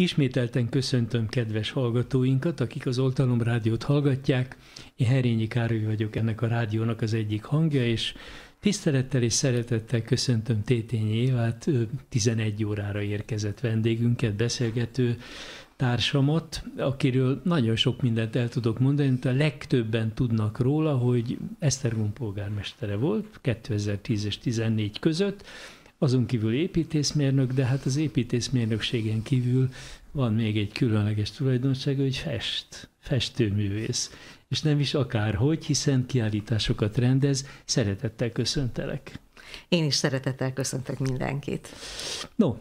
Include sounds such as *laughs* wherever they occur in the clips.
Ismételten köszöntöm kedves hallgatóinkat, akik az Oltalom Rádiót hallgatják. Én Herényi Károly vagyok ennek a rádiónak az egyik hangja, és tisztelettel és szeretettel köszöntöm Tétényi Évát, 11 órára érkezett vendégünket, beszélgető társamat, akiről nagyon sok mindent el tudok mondani, mint a legtöbben tudnak róla, hogy Esztergom polgármestere volt 2010 és 2014 között, azon kívül építészmérnök, de hát az építészmérnökségen kívül van még egy különleges tulajdonság, hogy fest, festőművész. És nem is akárhogy, hiszen kiállításokat rendez. Szeretettel köszöntelek. Én is szeretettel köszöntök mindenkit. No,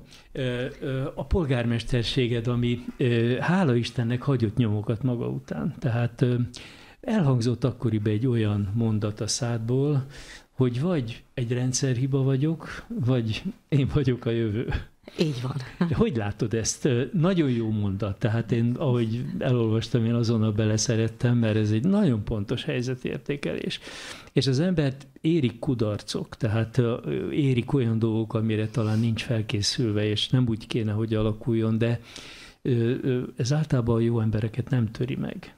a polgármesterséged, ami hála Istennek hagyott nyomokat maga után. Tehát elhangzott akkoriban egy olyan mondat a szádból, hogy vagy egy rendszerhiba vagyok, vagy én vagyok a jövő. Így van. De hogy látod ezt? Nagyon jó mondat, tehát én, ahogy elolvastam, én azonnal beleszerettem, mert ez egy nagyon pontos helyzetértékelés. És az embert érik kudarcok, tehát érik olyan dolgok, amire talán nincs felkészülve, és nem úgy kéne, hogy alakuljon, de ez általában a jó embereket nem töri meg.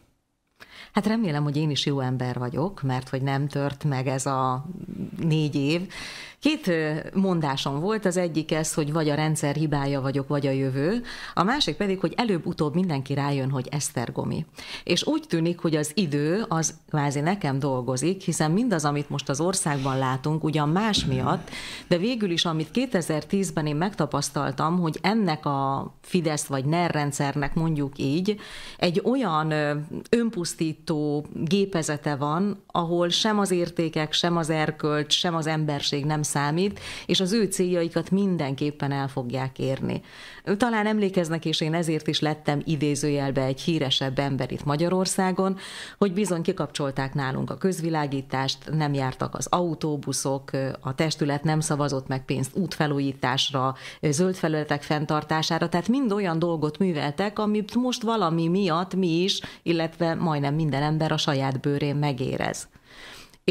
Hát remélem, hogy én is jó ember vagyok, mert hogy nem tört meg ez a négy év, Két mondásom volt, az egyik ez, hogy vagy a rendszer hibája vagyok, vagy a jövő, a másik pedig, hogy előbb-utóbb mindenki rájön, hogy esztergomi. És úgy tűnik, hogy az idő az kvázi nekem dolgozik, hiszen mindaz, amit most az országban látunk, ugyan más miatt, de végül is, amit 2010-ben én megtapasztaltam, hogy ennek a Fidesz vagy NER rendszernek mondjuk így, egy olyan önpusztító gépezete van, ahol sem az értékek, sem az erkölcs, sem az emberség nem számít, és az ő céljaikat mindenképpen el fogják érni. Talán emlékeznek, és én ezért is lettem idézőjelbe egy híresebb ember itt Magyarországon, hogy bizony kikapcsolták nálunk a közvilágítást, nem jártak az autóbuszok, a testület nem szavazott meg pénzt útfelújításra, zöld felületek fenntartására, tehát mind olyan dolgot műveltek, amit most valami miatt mi is, illetve majdnem minden ember a saját bőrén megérez.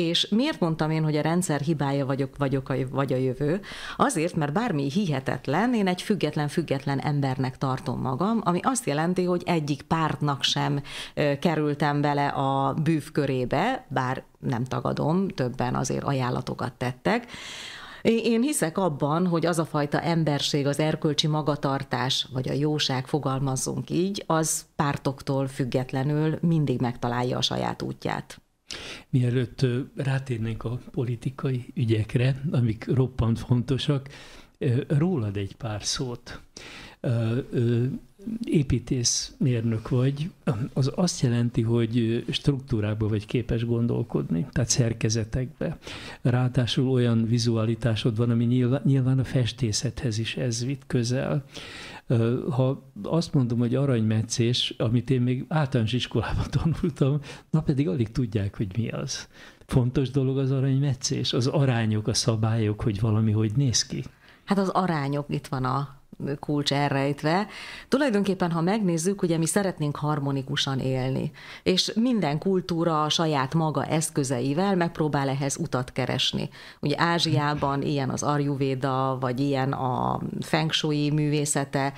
És miért mondtam én, hogy a rendszer hibája vagyok, vagyok a, vagy a jövő? Azért, mert bármi hihetetlen, én egy független-független embernek tartom magam, ami azt jelenti, hogy egyik pártnak sem kerültem bele a bűvkörébe, bár nem tagadom, többen azért ajánlatokat tettek, én hiszek abban, hogy az a fajta emberség, az erkölcsi magatartás, vagy a jóság, fogalmazzunk így, az pártoktól függetlenül mindig megtalálja a saját útját. Mielőtt rátérnénk a politikai ügyekre, amik roppant fontosak, rólad egy pár szót építészmérnök vagy, az azt jelenti, hogy struktúrákba vagy képes gondolkodni, tehát szerkezetekbe. Ráadásul olyan vizualitásod van, ami nyilván, nyilván a festészethez is ez vitt közel. Ha azt mondom, hogy aranymetszés, amit én még általános iskolában *laughs* tanultam, na pedig alig tudják, hogy mi az. Fontos dolog az aranymetszés, az arányok, a szabályok, hogy valami hogy néz ki. Hát az arányok itt van a kulcs elrejtve. Tulajdonképpen, ha megnézzük, ugye mi szeretnénk harmonikusan élni, és minden kultúra a saját maga eszközeivel megpróbál ehhez utat keresni. Ugye Ázsiában ilyen az Arjuvéda, vagy ilyen a Feng Shui művészete,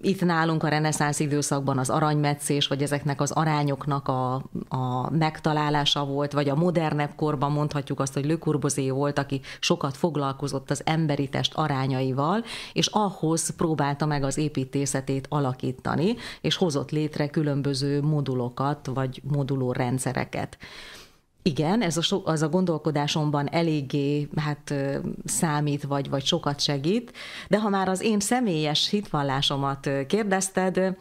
itt nálunk a reneszánsz időszakban az aranymetszés, vagy ezeknek az arányoknak a, a megtalálása volt, vagy a modernebb korban mondhatjuk azt, hogy Le Corbusier volt, aki sokat foglalkozott az emberi test arányaival, és ahhoz ahhoz próbálta meg az építészetét alakítani, és hozott létre különböző modulokat, vagy rendszereket. Igen, ez a, so, az a gondolkodásomban eléggé hát, számít, vagy, vagy sokat segít, de ha már az én személyes hitvallásomat kérdezted,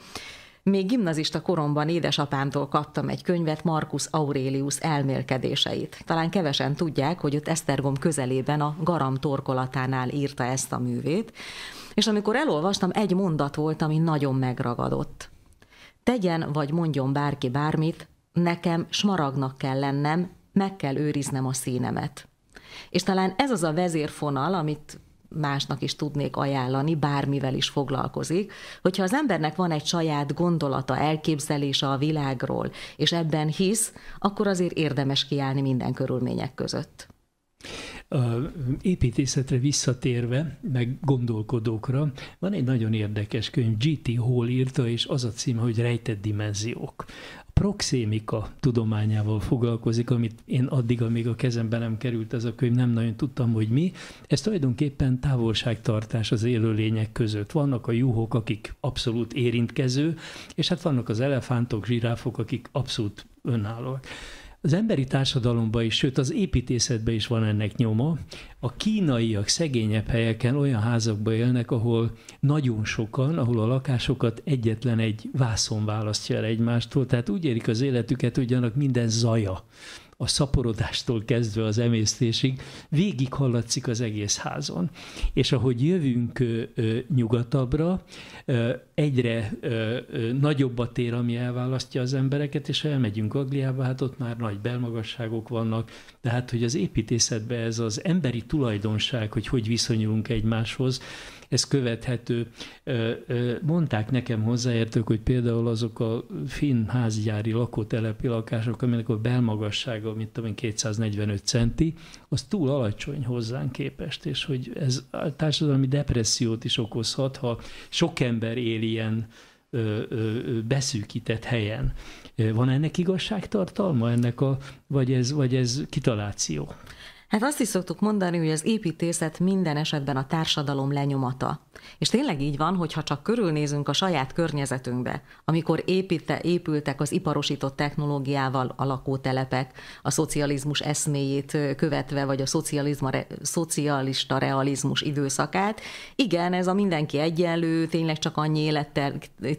még gimnazista koromban édesapámtól kaptam egy könyvet Marcus Aurelius elmélkedéseit. Talán kevesen tudják, hogy ott Esztergom közelében a Garam torkolatánál írta ezt a művét, és amikor elolvastam, egy mondat volt, ami nagyon megragadott. Tegyen vagy mondjon bárki bármit, nekem smaragnak kell lennem, meg kell őriznem a színemet. És talán ez az a vezérfonal, amit másnak is tudnék ajánlani, bármivel is foglalkozik, hogyha az embernek van egy saját gondolata, elképzelése a világról, és ebben hisz, akkor azért érdemes kiállni minden körülmények között építészetre visszatérve, meg gondolkodókra, van egy nagyon érdekes könyv, G.T. Hall írta, és az a címe, hogy Rejtett dimenziók proxémika tudományával foglalkozik, amit én addig, amíg a kezembe nem került ez a könyv, nem nagyon tudtam, hogy mi. Ez tulajdonképpen távolságtartás az élőlények között. Vannak a juhok, akik abszolút érintkező, és hát vannak az elefántok, zsiráfok, akik abszolút önállóak. Az emberi társadalomban is, sőt az építészetben is van ennek nyoma. A kínaiak szegényebb helyeken olyan házakban élnek, ahol nagyon sokan, ahol a lakásokat egyetlen egy vászon választja el egymástól, tehát úgy érik az életüket, hogy annak minden zaja a szaporodástól kezdve az emésztésig, végig hallatszik az egész házon. És ahogy jövünk nyugatabbra, egyre nagyobb a tér, ami elválasztja az embereket, és elmegyünk Agliába, hát ott már nagy belmagasságok vannak, tehát hogy az építészetben ez az emberi tulajdonság, hogy hogy viszonyulunk egymáshoz, ez követhető. Mondták nekem hozzáértők, hogy például azok a finn házgyári lakótelepi lakások, aminek a belmagassága, mint tudom 245 centi, az túl alacsony hozzánk képest, és hogy ez a társadalmi depressziót is okozhat, ha sok ember él ilyen beszűkített helyen. Van ennek igazságtartalma, ennek a, vagy, ez, vagy ez kitaláció? Hát azt is szoktuk mondani, hogy az építészet minden esetben a társadalom lenyomata. És tényleg így van, hogyha csak körülnézünk a saját környezetünkbe, amikor építe, épültek az iparosított technológiával a lakótelepek, a szocializmus eszméjét követve, vagy a szocialista realizmus időszakát, igen, ez a mindenki egyenlő, tényleg csak annyi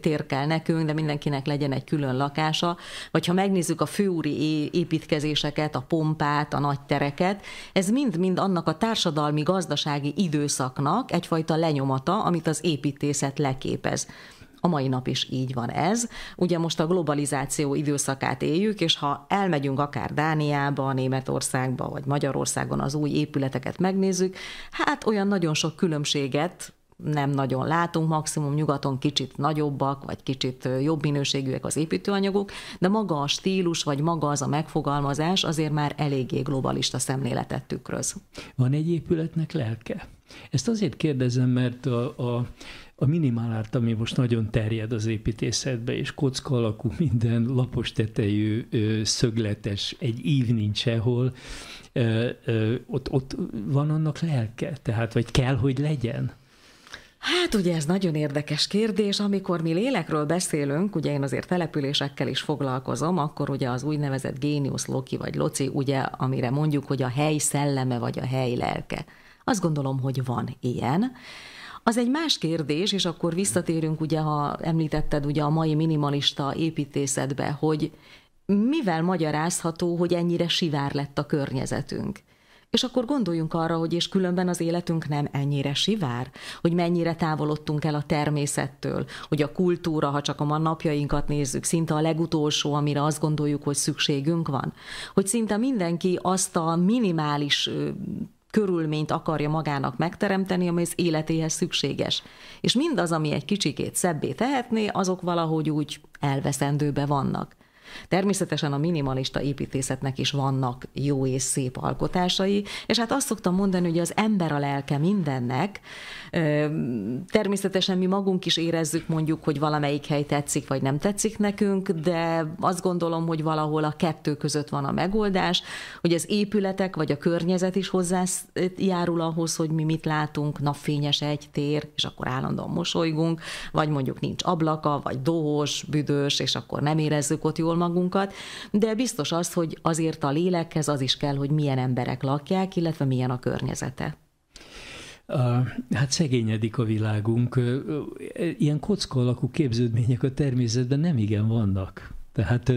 tér kell nekünk, de mindenkinek legyen egy külön lakása, vagy ha megnézzük a főúri építkezéseket, a pompát, a nagy tereket, ez mind-mind annak a társadalmi, gazdasági időszaknak egyfajta lenyomata, amit az építészet leképez. A mai nap is így van ez. Ugye most a globalizáció időszakát éljük, és ha elmegyünk akár Dániába, Németországba, vagy Magyarországon az új épületeket megnézzük, hát olyan nagyon sok különbséget nem nagyon látunk, maximum nyugaton kicsit nagyobbak, vagy kicsit jobb minőségűek az építőanyagok, de maga a stílus, vagy maga az a megfogalmazás azért már eléggé globalista szemléletet tükröz. Van egy épületnek lelke? Ezt azért kérdezem, mert a, a a árt, ami most nagyon terjed az építészetbe, és kocka alakú minden, lapos tetejű, szögletes, egy ív nincs sehol, ott, ott van annak lelke, tehát vagy kell, hogy legyen. Hát ugye ez nagyon érdekes kérdés, amikor mi lélekről beszélünk, ugye én azért településekkel is foglalkozom, akkor ugye az úgynevezett géniusz Loki vagy Loci, ugye amire mondjuk, hogy a hely szelleme vagy a hely lelke. Azt gondolom, hogy van ilyen. Az egy más kérdés, és akkor visszatérünk, ugye, ha említetted ugye a mai minimalista építészetbe, hogy mivel magyarázható, hogy ennyire sivár lett a környezetünk. És akkor gondoljunk arra, hogy és különben az életünk nem ennyire sivár, hogy mennyire távolodtunk el a természettől, hogy a kultúra, ha csak a ma napjainkat nézzük, szinte a legutolsó, amire azt gondoljuk, hogy szükségünk van. Hogy szinte mindenki azt a minimális körülményt akarja magának megteremteni, ami az életéhez szükséges. És mindaz, ami egy kicsikét szebbé tehetné, azok valahogy úgy elveszendőbe vannak. Természetesen a minimalista építészetnek is vannak jó és szép alkotásai, és hát azt szoktam mondani, hogy az ember a lelke mindennek. Természetesen mi magunk is érezzük mondjuk, hogy valamelyik hely tetszik, vagy nem tetszik nekünk, de azt gondolom, hogy valahol a kettő között van a megoldás, hogy az épületek, vagy a környezet is hozzájárul ahhoz, hogy mi mit látunk, napfényes egy tér, és akkor állandóan mosolygunk, vagy mondjuk nincs ablaka, vagy dohos, büdös, és akkor nem érezzük ott jól magunkat, de biztos az, hogy azért a lélekhez az is kell, hogy milyen emberek lakják, illetve milyen a környezete. A, hát szegényedik a világunk. Ilyen kocka alakú képződmények a természetben nem igen vannak. Tehát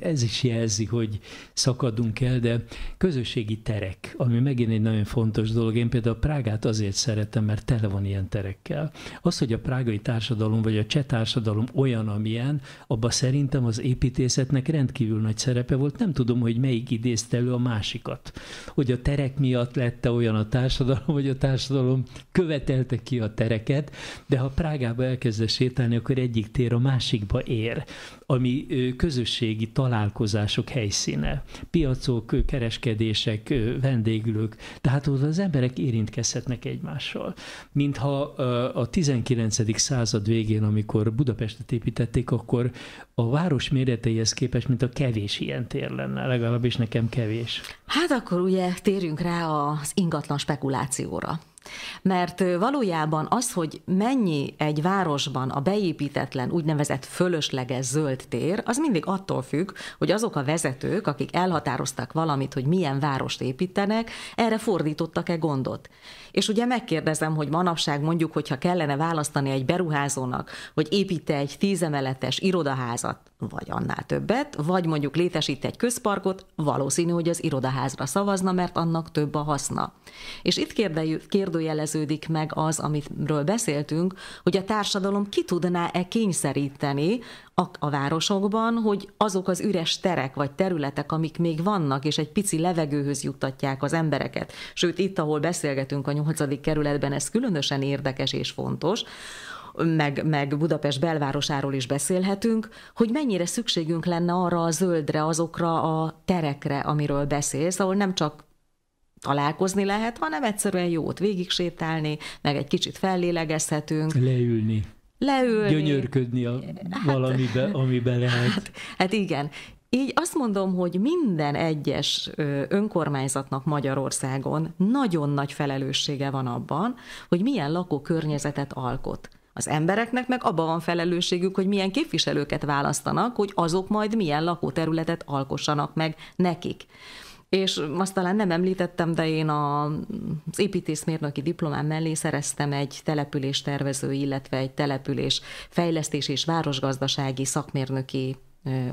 ez is jelzi, hogy szakadunk el, de közösségi terek, ami megint egy nagyon fontos dolog. Én például a Prágát azért szeretem, mert tele van ilyen terekkel. Az, hogy a prágai társadalom vagy a cseh társadalom olyan, amilyen, abba szerintem az építészetnek rendkívül nagy szerepe volt. Nem tudom, hogy melyik idézte elő a másikat. Hogy a terek miatt lette olyan a társadalom, vagy a társadalom követelte ki a tereket, de ha Prágába elkezdesz sétálni, akkor egyik tér a másikba ér, ami közösségi találkozások helyszíne. Piacok, kereskedések, vendéglők, tehát ott az emberek érintkezhetnek egymással. Mintha a 19. század végén, amikor Budapestet építették, akkor a város méreteihez képest, mint a kevés ilyen tér lenne, legalábbis nekem kevés. Hát akkor ugye térjünk rá az ingatlan spekulációra. Mert valójában az, hogy mennyi egy városban a beépítetlen, úgynevezett fölösleges zöld tér, az mindig attól függ, hogy azok a vezetők, akik elhatároztak valamit, hogy milyen várost építenek, erre fordítottak-e gondot. És ugye megkérdezem, hogy manapság mondjuk, hogyha kellene választani egy beruházónak, hogy építe egy tízemeletes irodaházat, vagy annál többet, vagy mondjuk létesít egy közparkot, valószínű, hogy az irodaházra szavazna, mert annak több a haszna. És itt kérdőjeleződik meg az, amiről beszéltünk, hogy a társadalom ki tudná-e kényszeríteni a, a városokban, hogy azok az üres terek vagy területek, amik még vannak, és egy pici levegőhöz juttatják az embereket, sőt itt, ahol beszélgetünk a nyolcadik kerületben, ez különösen érdekes és fontos, meg, meg Budapest belvárosáról is beszélhetünk, hogy mennyire szükségünk lenne arra a zöldre, azokra a terekre, amiről beszélsz, ahol nem csak találkozni lehet, hanem egyszerűen jót végig sétálni, meg egy kicsit fellélegezhetünk. Leülni leülni. Gyönyörködni a hát, valamibe, amiben lehet. Hát, hát igen. Így azt mondom, hogy minden egyes önkormányzatnak Magyarországon nagyon nagy felelőssége van abban, hogy milyen lakókörnyezetet alkot. Az embereknek meg abban van felelősségük, hogy milyen képviselőket választanak, hogy azok majd milyen lakóterületet alkossanak meg nekik. És azt talán nem említettem, de én a, az építészmérnöki diplomám mellé szereztem egy tervező, illetve egy település fejlesztés és városgazdasági szakmérnöki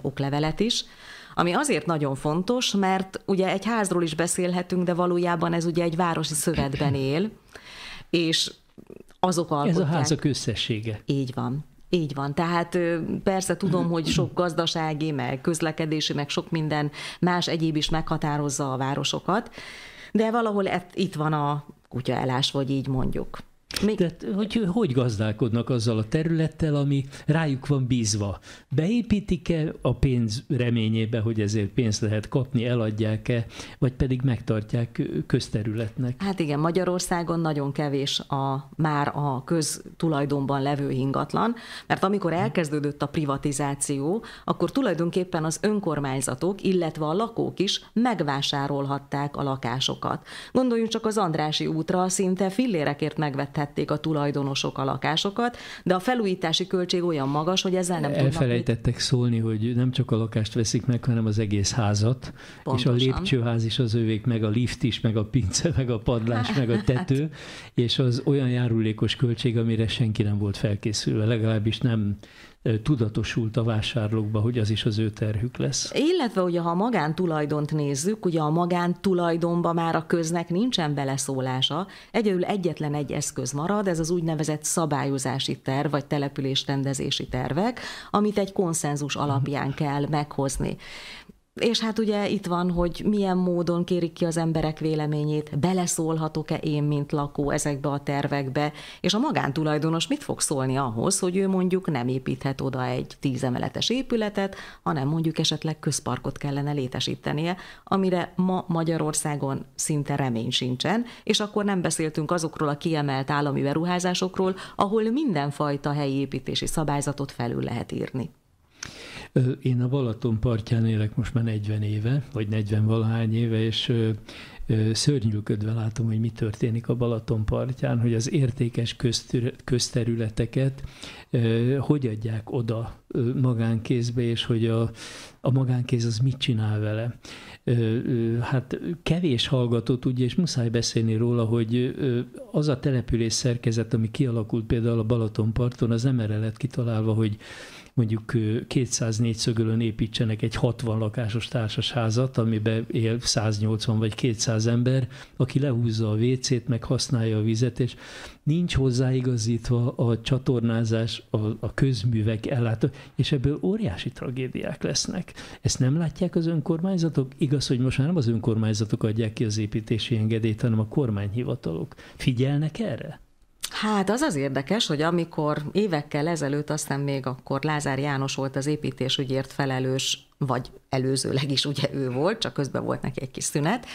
oklevelet is, ami azért nagyon fontos, mert ugye egy házról is beszélhetünk, de valójában ez ugye egy városi szövetben él, és azok alkotják. Ez a házak összessége. Így van. Így van, tehát persze tudom, hogy sok gazdasági, meg közlekedési, meg sok minden más egyéb is meghatározza a városokat, de valahol e- itt van a kutya elás, vagy így mondjuk. Még... Tehát, hogy hogy gazdálkodnak azzal a területtel, ami rájuk van bízva? Beépítik-e a pénz reményébe, hogy ezért pénzt lehet kapni, eladják-e, vagy pedig megtartják közterületnek? Hát igen, Magyarországon nagyon kevés a már a köztulajdonban levő ingatlan, mert amikor elkezdődött a privatizáció, akkor tulajdonképpen az önkormányzatok, illetve a lakók is megvásárolhatták a lakásokat. Gondoljunk csak az Andrási útra, szinte fillérekért megvették megvethették a tulajdonosok a lakásokat, de a felújítási költség olyan magas, hogy ezzel nem Elfelejtettek tudnak... szólni, hogy nem csak a lakást veszik meg, hanem az egész házat, Pontosan. és a lépcsőház is az övék, meg a lift is, meg a pince, meg a padlás, meg a *laughs* hát. tető, és az olyan járulékos költség, amire senki nem volt felkészülve, legalábbis nem, tudatosult a vásárlókba, hogy az is az ő terhük lesz. Illetve ugye, ha a magántulajdont nézzük, ugye a magántulajdonban már a köznek nincsen beleszólása, egyedül egyetlen egy eszköz marad, ez az úgynevezett szabályozási terv, vagy településrendezési tervek, amit egy konszenzus alapján mhm. kell meghozni. És hát ugye itt van, hogy milyen módon kérik ki az emberek véleményét, beleszólhatok-e én, mint lakó ezekbe a tervekbe, és a magántulajdonos mit fog szólni ahhoz, hogy ő mondjuk nem építhet oda egy tízemeletes épületet, hanem mondjuk esetleg közparkot kellene létesítenie, amire ma Magyarországon szinte remény sincsen, és akkor nem beszéltünk azokról a kiemelt állami beruházásokról, ahol mindenfajta helyi építési szabályzatot felül lehet írni. Én a Balaton partján élek most már 40 éve, vagy 40 valahány éve, és szörnyűködve látom, hogy mi történik a Balaton partján, hogy az értékes közterületeket hogy adják oda magánkézbe, és hogy a, a magánkéz az mit csinál vele. Hát kevés hallgató tudja, és muszáj beszélni róla, hogy az a település szerkezet, ami kialakult például a Balatonparton, az nem erre lett kitalálva, hogy mondjuk 204 szögölön építsenek egy 60 lakásos társasházat, amiben él 180 vagy 200 ember, aki lehúzza a WC-t, meg használja a vizet, és nincs hozzáigazítva a csatornázás, a, a közművek ellátó, és ebből óriási tragédiák lesznek. Ezt nem látják az önkormányzatok? Igaz, hogy most már nem az önkormányzatok adják ki az építési engedélyt, hanem a kormányhivatalok. Figyelnek erre? Hát az az érdekes, hogy amikor évekkel ezelőtt, aztán még akkor Lázár János volt az építésügyért felelős, vagy előzőleg is ugye ő volt, csak közben volt neki egy kis szünet,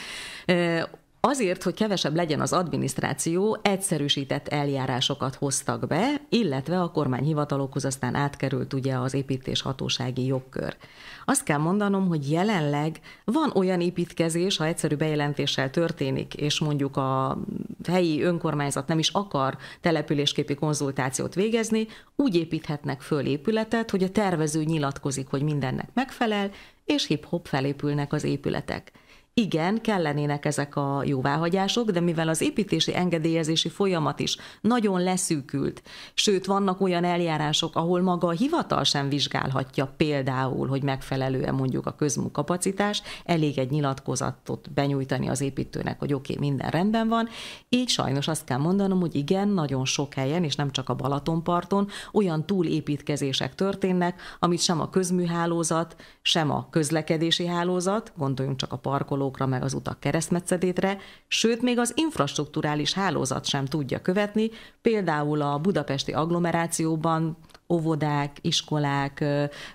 Azért, hogy kevesebb legyen az adminisztráció, egyszerűsített eljárásokat hoztak be, illetve a kormányhivatalokhoz aztán átkerült ugye az építéshatósági jogkör. Azt kell mondanom, hogy jelenleg van olyan építkezés, ha egyszerű bejelentéssel történik, és mondjuk a helyi önkormányzat nem is akar településképi konzultációt végezni, úgy építhetnek föl épületet, hogy a tervező nyilatkozik, hogy mindennek megfelel, és hip-hop felépülnek az épületek igen, kellenének ezek a jóváhagyások, de mivel az építési engedélyezési folyamat is nagyon leszűkült, sőt vannak olyan eljárások, ahol maga a hivatal sem vizsgálhatja például, hogy megfelelő-e mondjuk a közmunkapacitás, elég egy nyilatkozatot benyújtani az építőnek, hogy oké, okay, minden rendben van, így sajnos azt kell mondanom, hogy igen, nagyon sok helyen, és nem csak a Balatonparton, olyan túlépítkezések történnek, amit sem a közműhálózat, sem a közlekedési hálózat, gondoljunk csak a parkoló parkolókra meg az utak keresztmetszedétre, sőt még az infrastruktúrális hálózat sem tudja követni, például a budapesti agglomerációban óvodák, iskolák,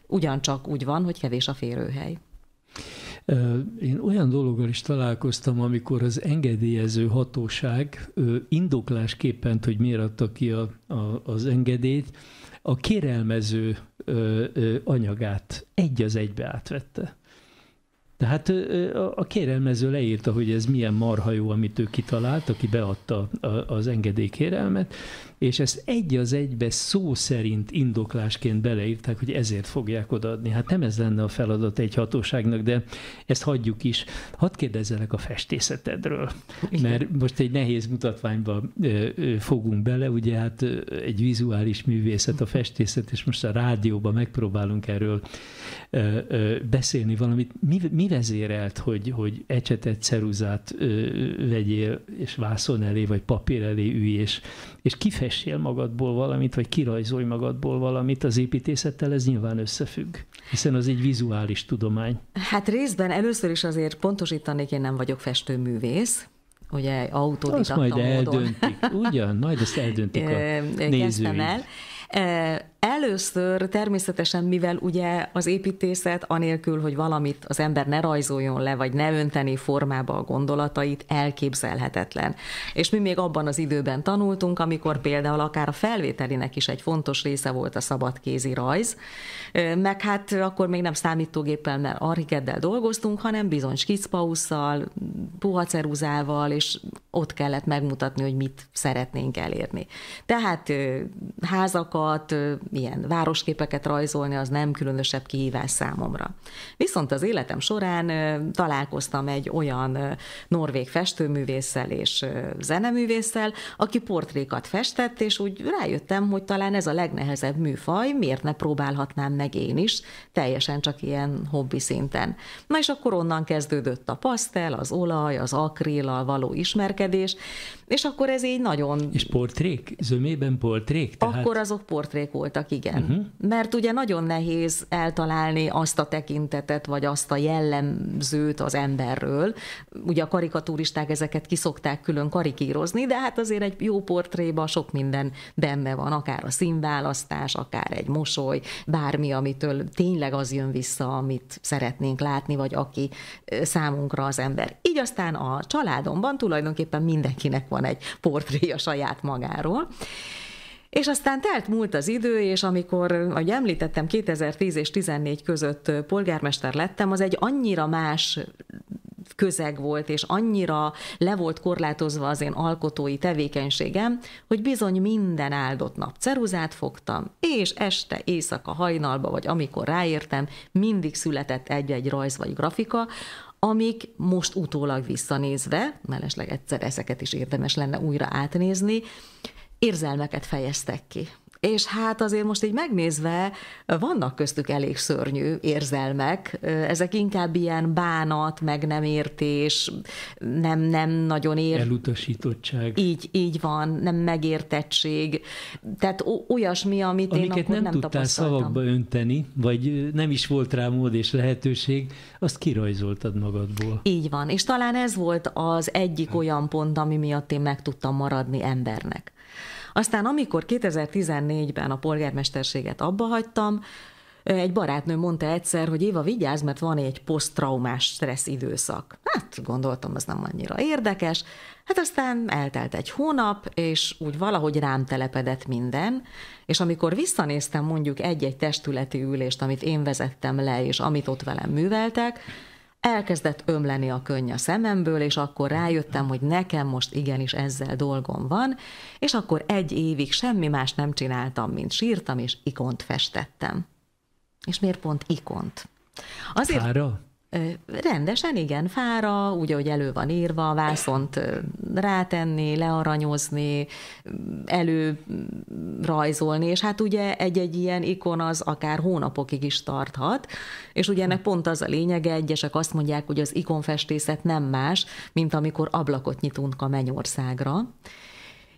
ugyancsak úgy van, hogy kevés a férőhely. Én olyan dologgal is találkoztam, amikor az engedélyező hatóság indoklásképpen, hogy miért adta ki a, a, az engedélyt, a kérelmező anyagát egy az egybe átvette. De hát a kérelmező leírta, hogy ez milyen marha jó, amit ő kitalált, aki beadta az engedélykérelmet, és ezt egy az egybe szó szerint indoklásként beleírták, hogy ezért fogják odaadni. Hát nem ez lenne a feladat egy hatóságnak, de ezt hagyjuk is. Hadd kérdezzelek a festészetedről, mert most egy nehéz mutatványba fogunk bele, ugye hát egy vizuális művészet a festészet, és most a rádióban megpróbálunk erről ö, ö, beszélni valamit. Mi, mi vezérelt, hogy, hogy ecsetet, ceruzát ö, vegyél, és vászon elé, vagy papír elé ülj, és, és kifessél magadból valamit, vagy kirajzolj magadból valamit az építészettel, ez nyilván összefügg, hiszen az egy vizuális tudomány. Hát részben először is azért pontosítanék, én nem vagyok festőművész, ugye autodidakta Azt majd módon. eldöntik, ugyan, majd ezt eldöntik a *laughs* nézőink. el. Először természetesen, mivel ugye az építészet, anélkül, hogy valamit az ember ne rajzoljon le, vagy ne önteni formába a gondolatait, elképzelhetetlen. És mi még abban az időben tanultunk, amikor például akár a felvételinek is egy fontos része volt a szabadkézi rajz, meg hát akkor még nem számítógéppel, mert arhikeddel dolgoztunk, hanem bizony skicpausszal, puhaceruzával, és ott kellett megmutatni, hogy mit szeretnénk elérni. Tehát házakat, milyen városképeket rajzolni, az nem különösebb kihívás számomra. Viszont az életem során találkoztam egy olyan norvég festőművésszel és zeneművésszel, aki portrékat festett, és úgy rájöttem, hogy talán ez a legnehezebb műfaj, miért ne próbálhatnám meg én is, teljesen csak ilyen hobbi szinten. Na és akkor onnan kezdődött a pasztel, az olaj, az akrillal való ismerkedés, és akkor ez így nagyon... És portrék? Zömében portrék? Tehát... Akkor azok portrék voltak, igen. Uh-huh. Mert ugye nagyon nehéz eltalálni azt a tekintetet, vagy azt a jellemzőt az emberről. Ugye a karikatúristák ezeket kiszokták külön karikírozni, de hát azért egy jó portréba sok minden benne van, akár a színválasztás, akár egy mosoly, bármi, amitől tényleg az jön vissza, amit szeretnénk látni, vagy aki számunkra az ember. Így aztán a családomban tulajdonképpen mindenkinek van van egy portré a saját magáról. És aztán telt múlt az idő, és amikor, ahogy említettem, 2010 és 14 között polgármester lettem, az egy annyira más közeg volt, és annyira le volt korlátozva az én alkotói tevékenységem, hogy bizony minden áldott nap ceruzát fogtam, és este, éjszaka, hajnalba, vagy amikor ráértem, mindig született egy-egy rajz vagy grafika, amik most utólag visszanézve, mellesleg egyszer ezeket is érdemes lenne újra átnézni, érzelmeket fejeztek ki és hát azért most így megnézve vannak köztük elég szörnyű érzelmek, ezek inkább ilyen bánat, meg nem értés, nem, nem nagyon ér... Elutasítottság. Így, így van, nem megértettség, tehát olyasmi, amit Amiket én akkor nem, nem tudtál szavakba önteni, vagy nem is volt rá mód és lehetőség, azt kirajzoltad magadból. Így van, és talán ez volt az egyik hát. olyan pont, ami miatt én meg tudtam maradni embernek. Aztán amikor 2014-ben a polgármesterséget abba hagytam, egy barátnő mondta egyszer, hogy Éva, vigyázz, mert van egy posztraumás stressz időszak. Hát gondoltam, az nem annyira érdekes. Hát aztán eltelt egy hónap, és úgy valahogy rám telepedett minden, és amikor visszanéztem mondjuk egy-egy testületi ülést, amit én vezettem le, és amit ott velem műveltek, elkezdett ömleni a könny a szememből, és akkor rájöttem, hogy nekem most igenis ezzel dolgom van, és akkor egy évig semmi más nem csináltam, mint sírtam, és ikont festettem. És miért pont ikont? Azért... Fára? Rendesen, igen, fára, úgy, ahogy elő van írva, vászont rátenni, learanyozni, elő rajzolni, és hát ugye egy-egy ilyen ikon az akár hónapokig is tarthat, és ugye ennek pont az a lényege, egyesek azt mondják, hogy az ikonfestészet nem más, mint amikor ablakot nyitunk a mennyországra,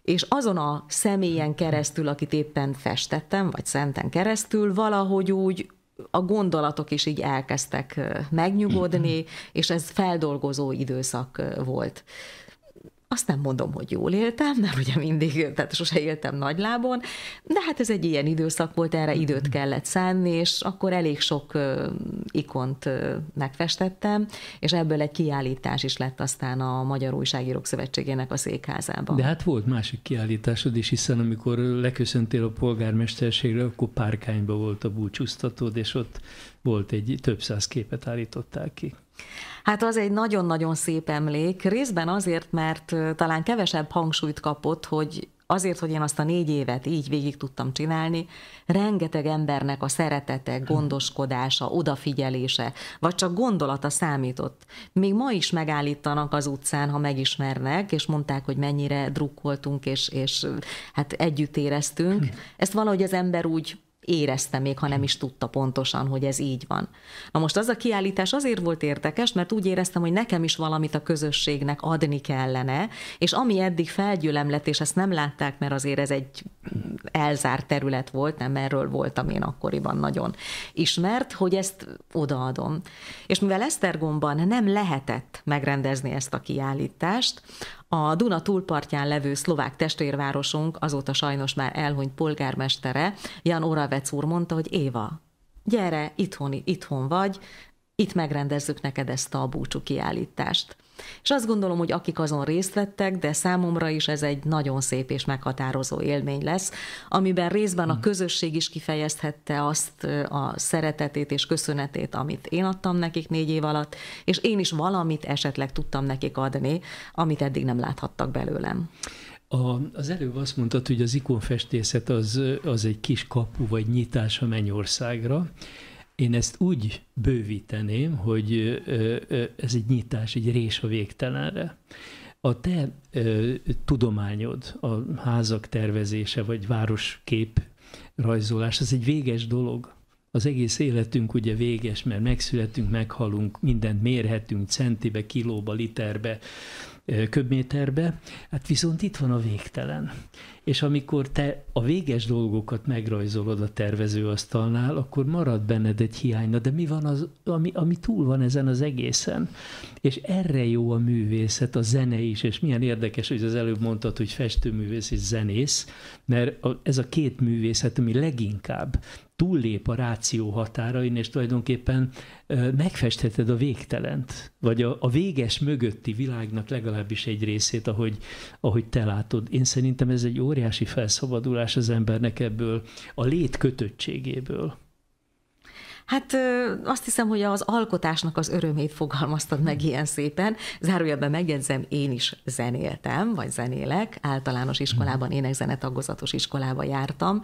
és azon a személyen keresztül, akit éppen festettem, vagy szenten keresztül, valahogy úgy a gondolatok is így elkezdtek megnyugodni, *clears throat* és ez feldolgozó időszak volt. Azt nem mondom, hogy jól éltem, mert ugye mindig, tehát sose éltem nagy lábon, de hát ez egy ilyen időszak volt, erre mhm. időt kellett szánni, és akkor elég sok ikont megfestettem, és ebből egy kiállítás is lett aztán a Magyar Újságírók Szövetségének a székházában. De hát volt másik kiállításod is, hiszen amikor leköszöntél a polgármesterségre, akkor párkányba volt a búcsúztatód, és ott volt egy több száz képet állították ki. Hát az egy nagyon-nagyon szép emlék, részben azért, mert talán kevesebb hangsúlyt kapott, hogy azért, hogy én azt a négy évet így végig tudtam csinálni, rengeteg embernek a szeretete, mhm. gondoskodása, odafigyelése, vagy csak gondolata számított. Még ma is megállítanak az utcán, ha megismernek, és mondták, hogy mennyire drukkoltunk, és, és hát együtt éreztünk. Hm. Ezt valahogy az ember úgy érezte még, ha nem is tudta pontosan, hogy ez így van. Na most az a kiállítás azért volt érdekes, mert úgy éreztem, hogy nekem is valamit a közösségnek adni kellene, és ami eddig felgyőlem lett, és ezt nem látták, mert azért ez egy elzárt terület volt, nem erről voltam én akkoriban nagyon ismert, hogy ezt odaadom. És mivel Esztergomban nem lehetett megrendezni ezt a kiállítást, a Duna túlpartján levő szlovák testvérvárosunk, azóta sajnos már elhunyt polgármestere, Jan Oravec úr mondta, hogy Éva, gyere, itthon, itthon vagy, itt megrendezzük neked ezt a búcsú kiállítást. És azt gondolom, hogy akik azon részt vettek, de számomra is ez egy nagyon szép és meghatározó élmény lesz, amiben részben a mm. közösség is kifejezhette azt a szeretetét és köszönetét, amit én adtam nekik négy év alatt, és én is valamit esetleg tudtam nekik adni, amit eddig nem láthattak belőlem. A, az előbb azt mondtad, hogy az ikonfestészet az, az egy kis kapu vagy nyitás a mennyországra. Én ezt úgy bővíteném, hogy ez egy nyitás, egy rés a végtelenre. A te tudományod, a házak tervezése, vagy városkép rajzolás, az egy véges dolog. Az egész életünk ugye véges, mert megszületünk, meghalunk, mindent mérhetünk centibe, kilóba, literbe, köbméterbe, hát viszont itt van a végtelen. És amikor te a véges dolgokat megrajzolod a tervezőasztalnál, akkor marad benned egy hiányna, de mi van az, ami, ami túl van ezen az egészen? És erre jó a művészet, a zene is, és milyen érdekes, hogy az előbb mondtad, hogy festőművész és zenész, mert ez a két művészet, ami leginkább túllép a ráció határain, és tulajdonképpen megfestheted a végtelent, vagy a, a véges mögötti világnak legalábbis egy részét, ahogy, ahogy te látod. Én szerintem ez egy óriási felszabadulás az embernek ebből a lét kötöttségéből. Hát azt hiszem, hogy az alkotásnak az örömét fogalmaztad meg ilyen szépen. Zárójelben megjegyzem, én is zenéltem, vagy zenélek. Általános iskolában, énekzenetaggozatos tagozatos iskolába jártam,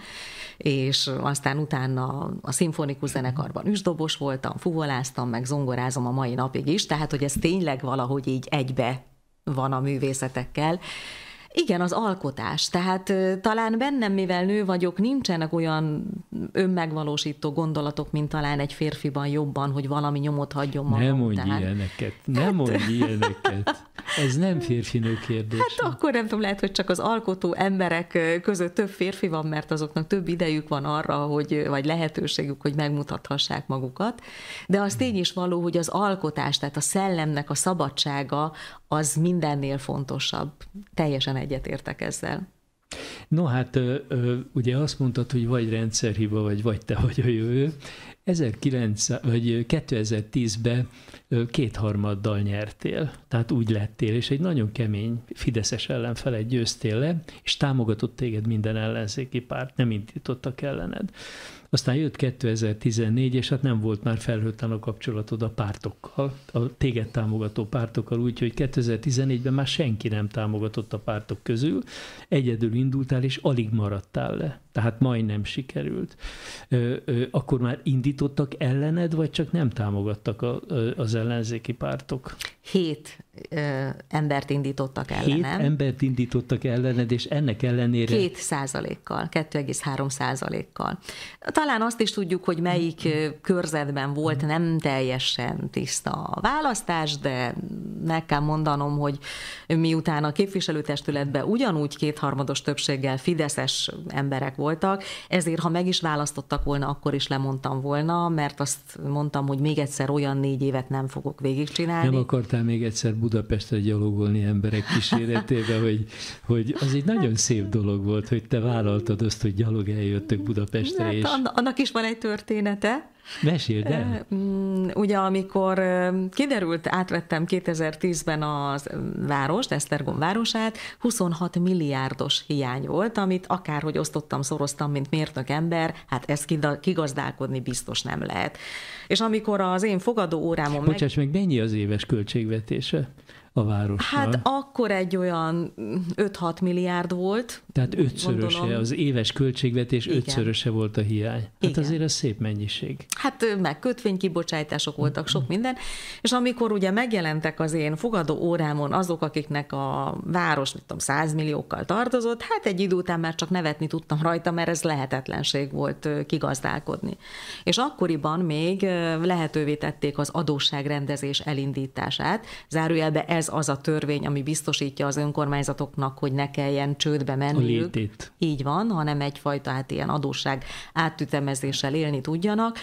és aztán utána a szimfonikus zenekarban üsdobos voltam, fuvoláztam, meg zongorázom a mai napig is, tehát hogy ez tényleg valahogy így egybe van a művészetekkel. Igen, az alkotás. Tehát talán bennem, mivel nő vagyok, nincsenek olyan önmegvalósító gondolatok, mint talán egy férfiban jobban, hogy valami nyomot hagyjon magam. Nem mondj tehát... ilyeneket. Hát- nem hát... mondj ilyeneket. Ez nem férfinő kérdés. Hát akkor nem tudom, lehet, hogy csak az alkotó emberek között több férfi van, mert azoknak több idejük van arra, hogy, vagy lehetőségük, hogy megmutathassák magukat. De az tény is való, hogy az alkotás, tehát a szellemnek a szabadsága, az mindennél fontosabb. Teljesen egyetértek ezzel. No hát, ugye azt mondtad, hogy vagy rendszerhiba, vagy vagy te vagy a jövő. 1900, vagy 2010-ben kétharmaddal nyertél, tehát úgy lettél, és egy nagyon kemény Fideszes ellenfelet győztél le, és támogatott téged minden ellenzéki párt, nem indítottak ellened. Aztán jött 2014, és hát nem volt már felhőtlen a kapcsolatod a pártokkal, a téged támogató pártokkal, úgyhogy 2014-ben már senki nem támogatott a pártok közül, egyedül indultál, és alig maradtál le tehát majdnem sikerült, ö, ö, akkor már indítottak ellened, vagy csak nem támogattak a, ö, az ellenzéki pártok? Hét ö, embert indítottak ellenem. Hét embert indítottak ellened, és ennek ellenére... Két százalékkal, 2,3 százalékkal. Talán azt is tudjuk, hogy melyik körzetben volt mm. nem teljesen tiszta a választás, de meg kell mondanom, hogy miután a képviselőtestületben ugyanúgy kétharmados többséggel fideszes emberek voltak, ezért ha meg is választottak volna, akkor is lemondtam volna, mert azt mondtam, hogy még egyszer olyan négy évet nem fogok végigcsinálni. Nem akartál még egyszer Budapestre gyalogolni emberek kíséretében, hogy, hogy az egy nagyon hát- szép dolog volt, hogy te vállaltad azt, hogy gyalog eljöttök Budapestre. Hát, és... Annak is van egy története, Mesél, De, mm, Ugye, amikor kiderült, átvettem 2010-ben a várost, Esztergom városát, 26 milliárdos hiány volt, amit akárhogy osztottam, szoroztam, mint mérnök ember, hát ezt kigazdálkodni biztos nem lehet. És amikor az én fogadó órámon... meg... meg, mennyi az éves költségvetése? a városra. Hát akkor egy olyan 5-6 mm, milliárd volt. Tehát ötszöröse, gondolom. az éves költségvetés Igen. ötszöröse volt a hiány. Hát Igen. azért ez szép mennyiség. Hát meg kötvénykibocsátások voltak, sok minden. És amikor ugye megjelentek az én fogadó órámon azok, akiknek a város, mit tudom, 100 milliókkal tartozott, hát egy idő után már csak nevetni tudtam rajta, mert ez lehetetlenség volt kigazdálkodni. És akkoriban még lehetővé tették az adósságrendezés elindítását. Zárójelbe ez ez az a törvény, ami biztosítja az önkormányzatoknak, hogy ne kelljen csődbe menni. Így van, hanem egyfajta hát ilyen adósság átütemezéssel élni tudjanak.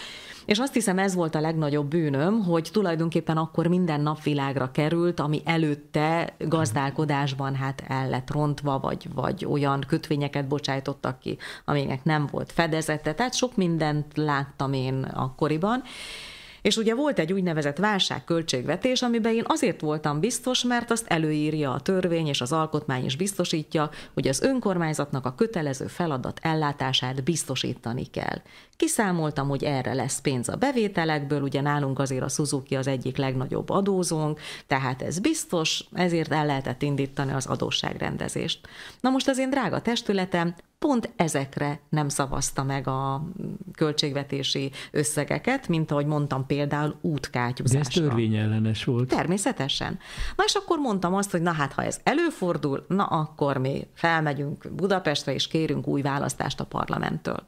És azt hiszem ez volt a legnagyobb bűnöm, hogy tulajdonképpen akkor minden napvilágra került, ami előtte gazdálkodásban hát el lett rontva, vagy, vagy olyan kötvényeket bocsájtottak ki, aminek nem volt fedezete. Tehát sok mindent láttam én akkoriban. És ugye volt egy úgynevezett válságköltségvetés, amiben én azért voltam biztos, mert azt előírja a törvény és az alkotmány is biztosítja, hogy az önkormányzatnak a kötelező feladat ellátását biztosítani kell. Kiszámoltam, hogy erre lesz pénz a bevételekből, ugye nálunk azért a Suzuki az egyik legnagyobb adózónk, tehát ez biztos, ezért el lehetett indítani az adósságrendezést. Na most az én drága testületem pont ezekre nem szavazta meg a költségvetési összegeket, mint ahogy mondtam például útkátyúzásra. De ez törvényellenes volt. Természetesen. Na és akkor mondtam azt, hogy na hát, ha ez előfordul, na akkor mi felmegyünk Budapestre, és kérünk új választást a parlamenttől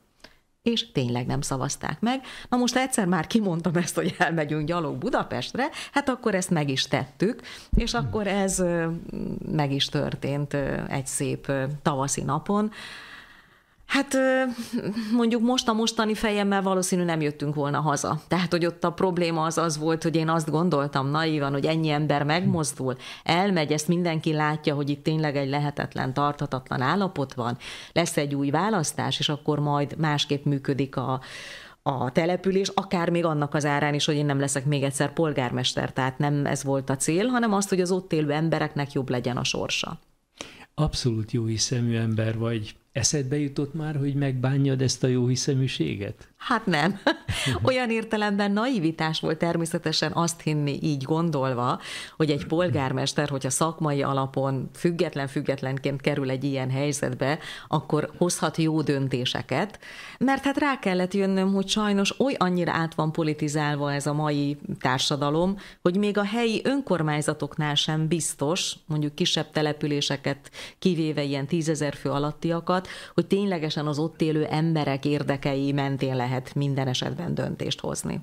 és tényleg nem szavazták meg. Na most egyszer már kimondtam ezt, hogy elmegyünk gyalog Budapestre, hát akkor ezt meg is tettük, és akkor ez meg is történt egy szép tavaszi napon. Hát mondjuk most a mostani fejemmel valószínű nem jöttünk volna haza. Tehát, hogy ott a probléma az az volt, hogy én azt gondoltam naívan, hogy ennyi ember megmozdul, elmegy, ezt mindenki látja, hogy itt tényleg egy lehetetlen, tarthatatlan állapot van, lesz egy új választás, és akkor majd másképp működik a, a település, akár még annak az árán is, hogy én nem leszek még egyszer polgármester, tehát nem ez volt a cél, hanem azt, hogy az ott élő embereknek jobb legyen a sorsa. Abszolút jó hiszemű ember vagy, eszedbe jutott már, hogy megbánjad ezt a jó hiszeműséget? Hát nem. *laughs* Olyan értelemben naivitás volt természetesen azt hinni így gondolva, hogy egy polgármester, hogyha szakmai alapon független-függetlenként kerül egy ilyen helyzetbe, akkor hozhat jó döntéseket, mert hát rá kellett jönnöm, hogy sajnos oly annyira át van politizálva ez a mai társadalom, hogy még a helyi önkormányzatoknál sem biztos, mondjuk kisebb településeket kivéve ilyen tízezer fő alattiakat, hogy ténylegesen az ott élő emberek érdekei mentén lehet lehet minden esetben döntést hozni.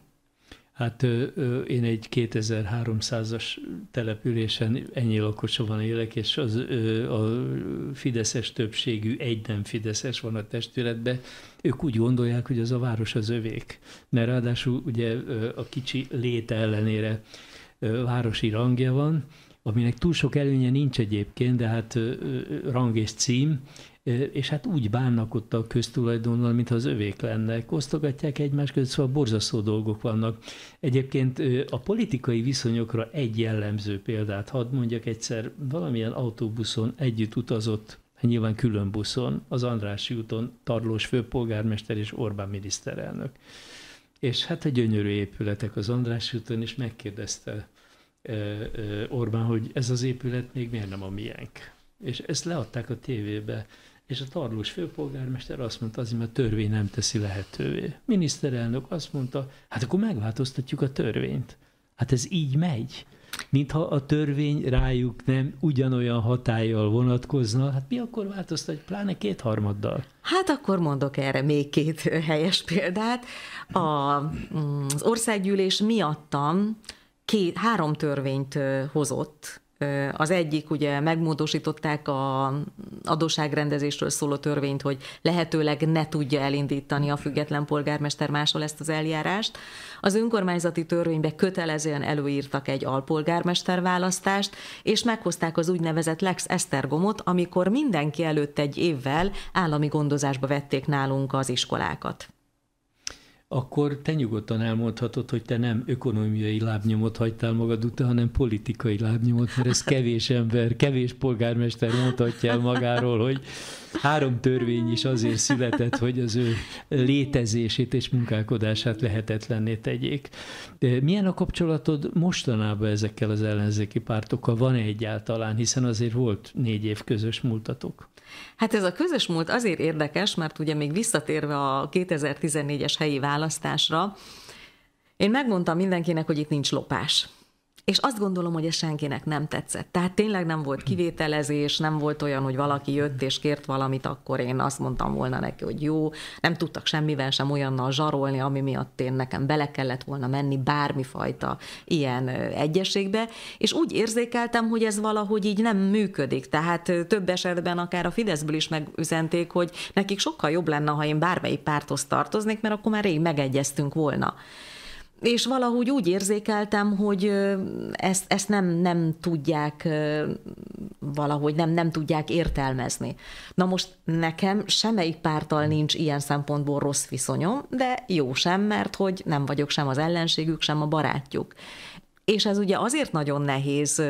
Hát én egy 2300-as településen ennyi lakosóban élek, és az, a fideszes többségű, egy nem fideszes van a testületben. Ők úgy gondolják, hogy az a város az övék. Mert ráadásul ugye a kicsi léte ellenére városi rangja van, aminek túl sok előnye nincs egyébként, de hát rang és cím, és hát úgy bánnak ott a köztulajdonnal, mintha az övék lenne. Osztogatják egymás között, szóval borzasztó dolgok vannak. Egyébként a politikai viszonyokra egy jellemző példát hadd mondjak egyszer, valamilyen autóbuszon együtt utazott hát nyilván külön buszon, az Andrássy úton Tarlós főpolgármester és Orbán miniszterelnök. És hát a gyönyörű épületek az Andrássy úton, és megkérdezte Orbán, hogy ez az épület még miért nem a miénk. És ezt leadták a tévébe, és a tarlós főpolgármester azt mondta, azért mert a törvény nem teszi lehetővé. Miniszterelnök azt mondta, hát akkor megváltoztatjuk a törvényt. Hát ez így megy. Mintha a törvény rájuk nem ugyanolyan hatállyal vonatkozna, hát mi akkor változtat, pláne kétharmaddal? Hát akkor mondok erre még két *laughs* helyes példát. A, mm, az országgyűlés miattam két, három törvényt hozott az egyik, ugye megmódosították a adósságrendezésről szóló törvényt, hogy lehetőleg ne tudja elindítani a független polgármester máshol ezt az eljárást. Az önkormányzati törvénybe kötelezően előírtak egy alpolgármester választást, és meghozták az úgynevezett Lex Esztergomot, amikor mindenki előtt egy évvel állami gondozásba vették nálunk az iskolákat akkor te nyugodtan elmondhatod, hogy te nem ökonomiai lábnyomot hagytál magad után, hanem politikai lábnyomot, mert ez kevés ember, kevés polgármester mondhatja el magáról, hogy három törvény is azért született, hogy az ő létezését és munkálkodását lehetetlenné tegyék. De milyen a kapcsolatod mostanában ezekkel az ellenzéki pártokkal? Van-e egyáltalán? Hiszen azért volt négy év közös múltatok. Hát ez a közös múlt azért érdekes, mert ugye még visszatérve a 2014-es helyi választásra, én megmondtam mindenkinek, hogy itt nincs lopás és azt gondolom, hogy ez senkinek nem tetszett. Tehát tényleg nem volt kivételezés, nem volt olyan, hogy valaki jött és kért valamit, akkor én azt mondtam volna neki, hogy jó, nem tudtak semmivel sem olyannal zsarolni, ami miatt én nekem bele kellett volna menni bármifajta ilyen egyeségbe, és úgy érzékeltem, hogy ez valahogy így nem működik. Tehát több esetben akár a Fideszből is megüzenték, hogy nekik sokkal jobb lenne, ha én bármelyik párthoz tartoznék, mert akkor már rég megegyeztünk volna és valahogy úgy érzékeltem, hogy ezt, ezt nem, nem tudják valahogy, nem, nem tudják értelmezni. Na most nekem semmelyik pártal nincs ilyen szempontból rossz viszonyom, de jó sem, mert hogy nem vagyok sem az ellenségük, sem a barátjuk. És ez ugye azért nagyon nehéz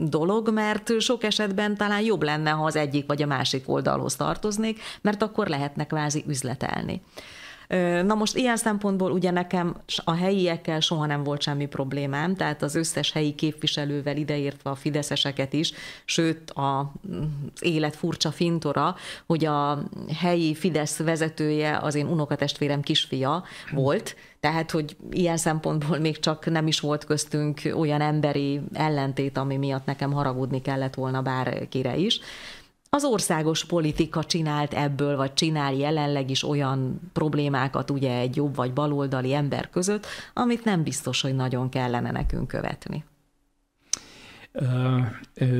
dolog, mert sok esetben talán jobb lenne, ha az egyik vagy a másik oldalhoz tartoznék, mert akkor lehetnek vázi üzletelni. Na most ilyen szempontból ugye nekem a helyiekkel soha nem volt semmi problémám, tehát az összes helyi képviselővel ideértve a fideszeseket is, sőt a élet furcsa fintora, hogy a helyi Fidesz vezetője az én unokatestvérem kisfia volt, tehát, hogy ilyen szempontból még csak nem is volt köztünk olyan emberi ellentét, ami miatt nekem haragudni kellett volna bárkire is az országos politika csinált ebből, vagy csinál jelenleg is olyan problémákat ugye egy jobb vagy baloldali ember között, amit nem biztos, hogy nagyon kellene nekünk követni.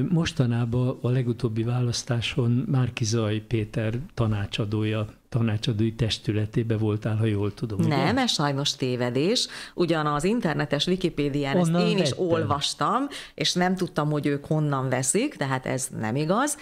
Mostanában a legutóbbi választáson Márkizaj Péter tanácsadója tanácsadói testületébe voltál, ha jól tudom. Nem, ez sajnos tévedés. Ugyan az internetes Wikipédián ezt én vettem. is olvastam, és nem tudtam, hogy ők honnan veszik, tehát ez nem igaz.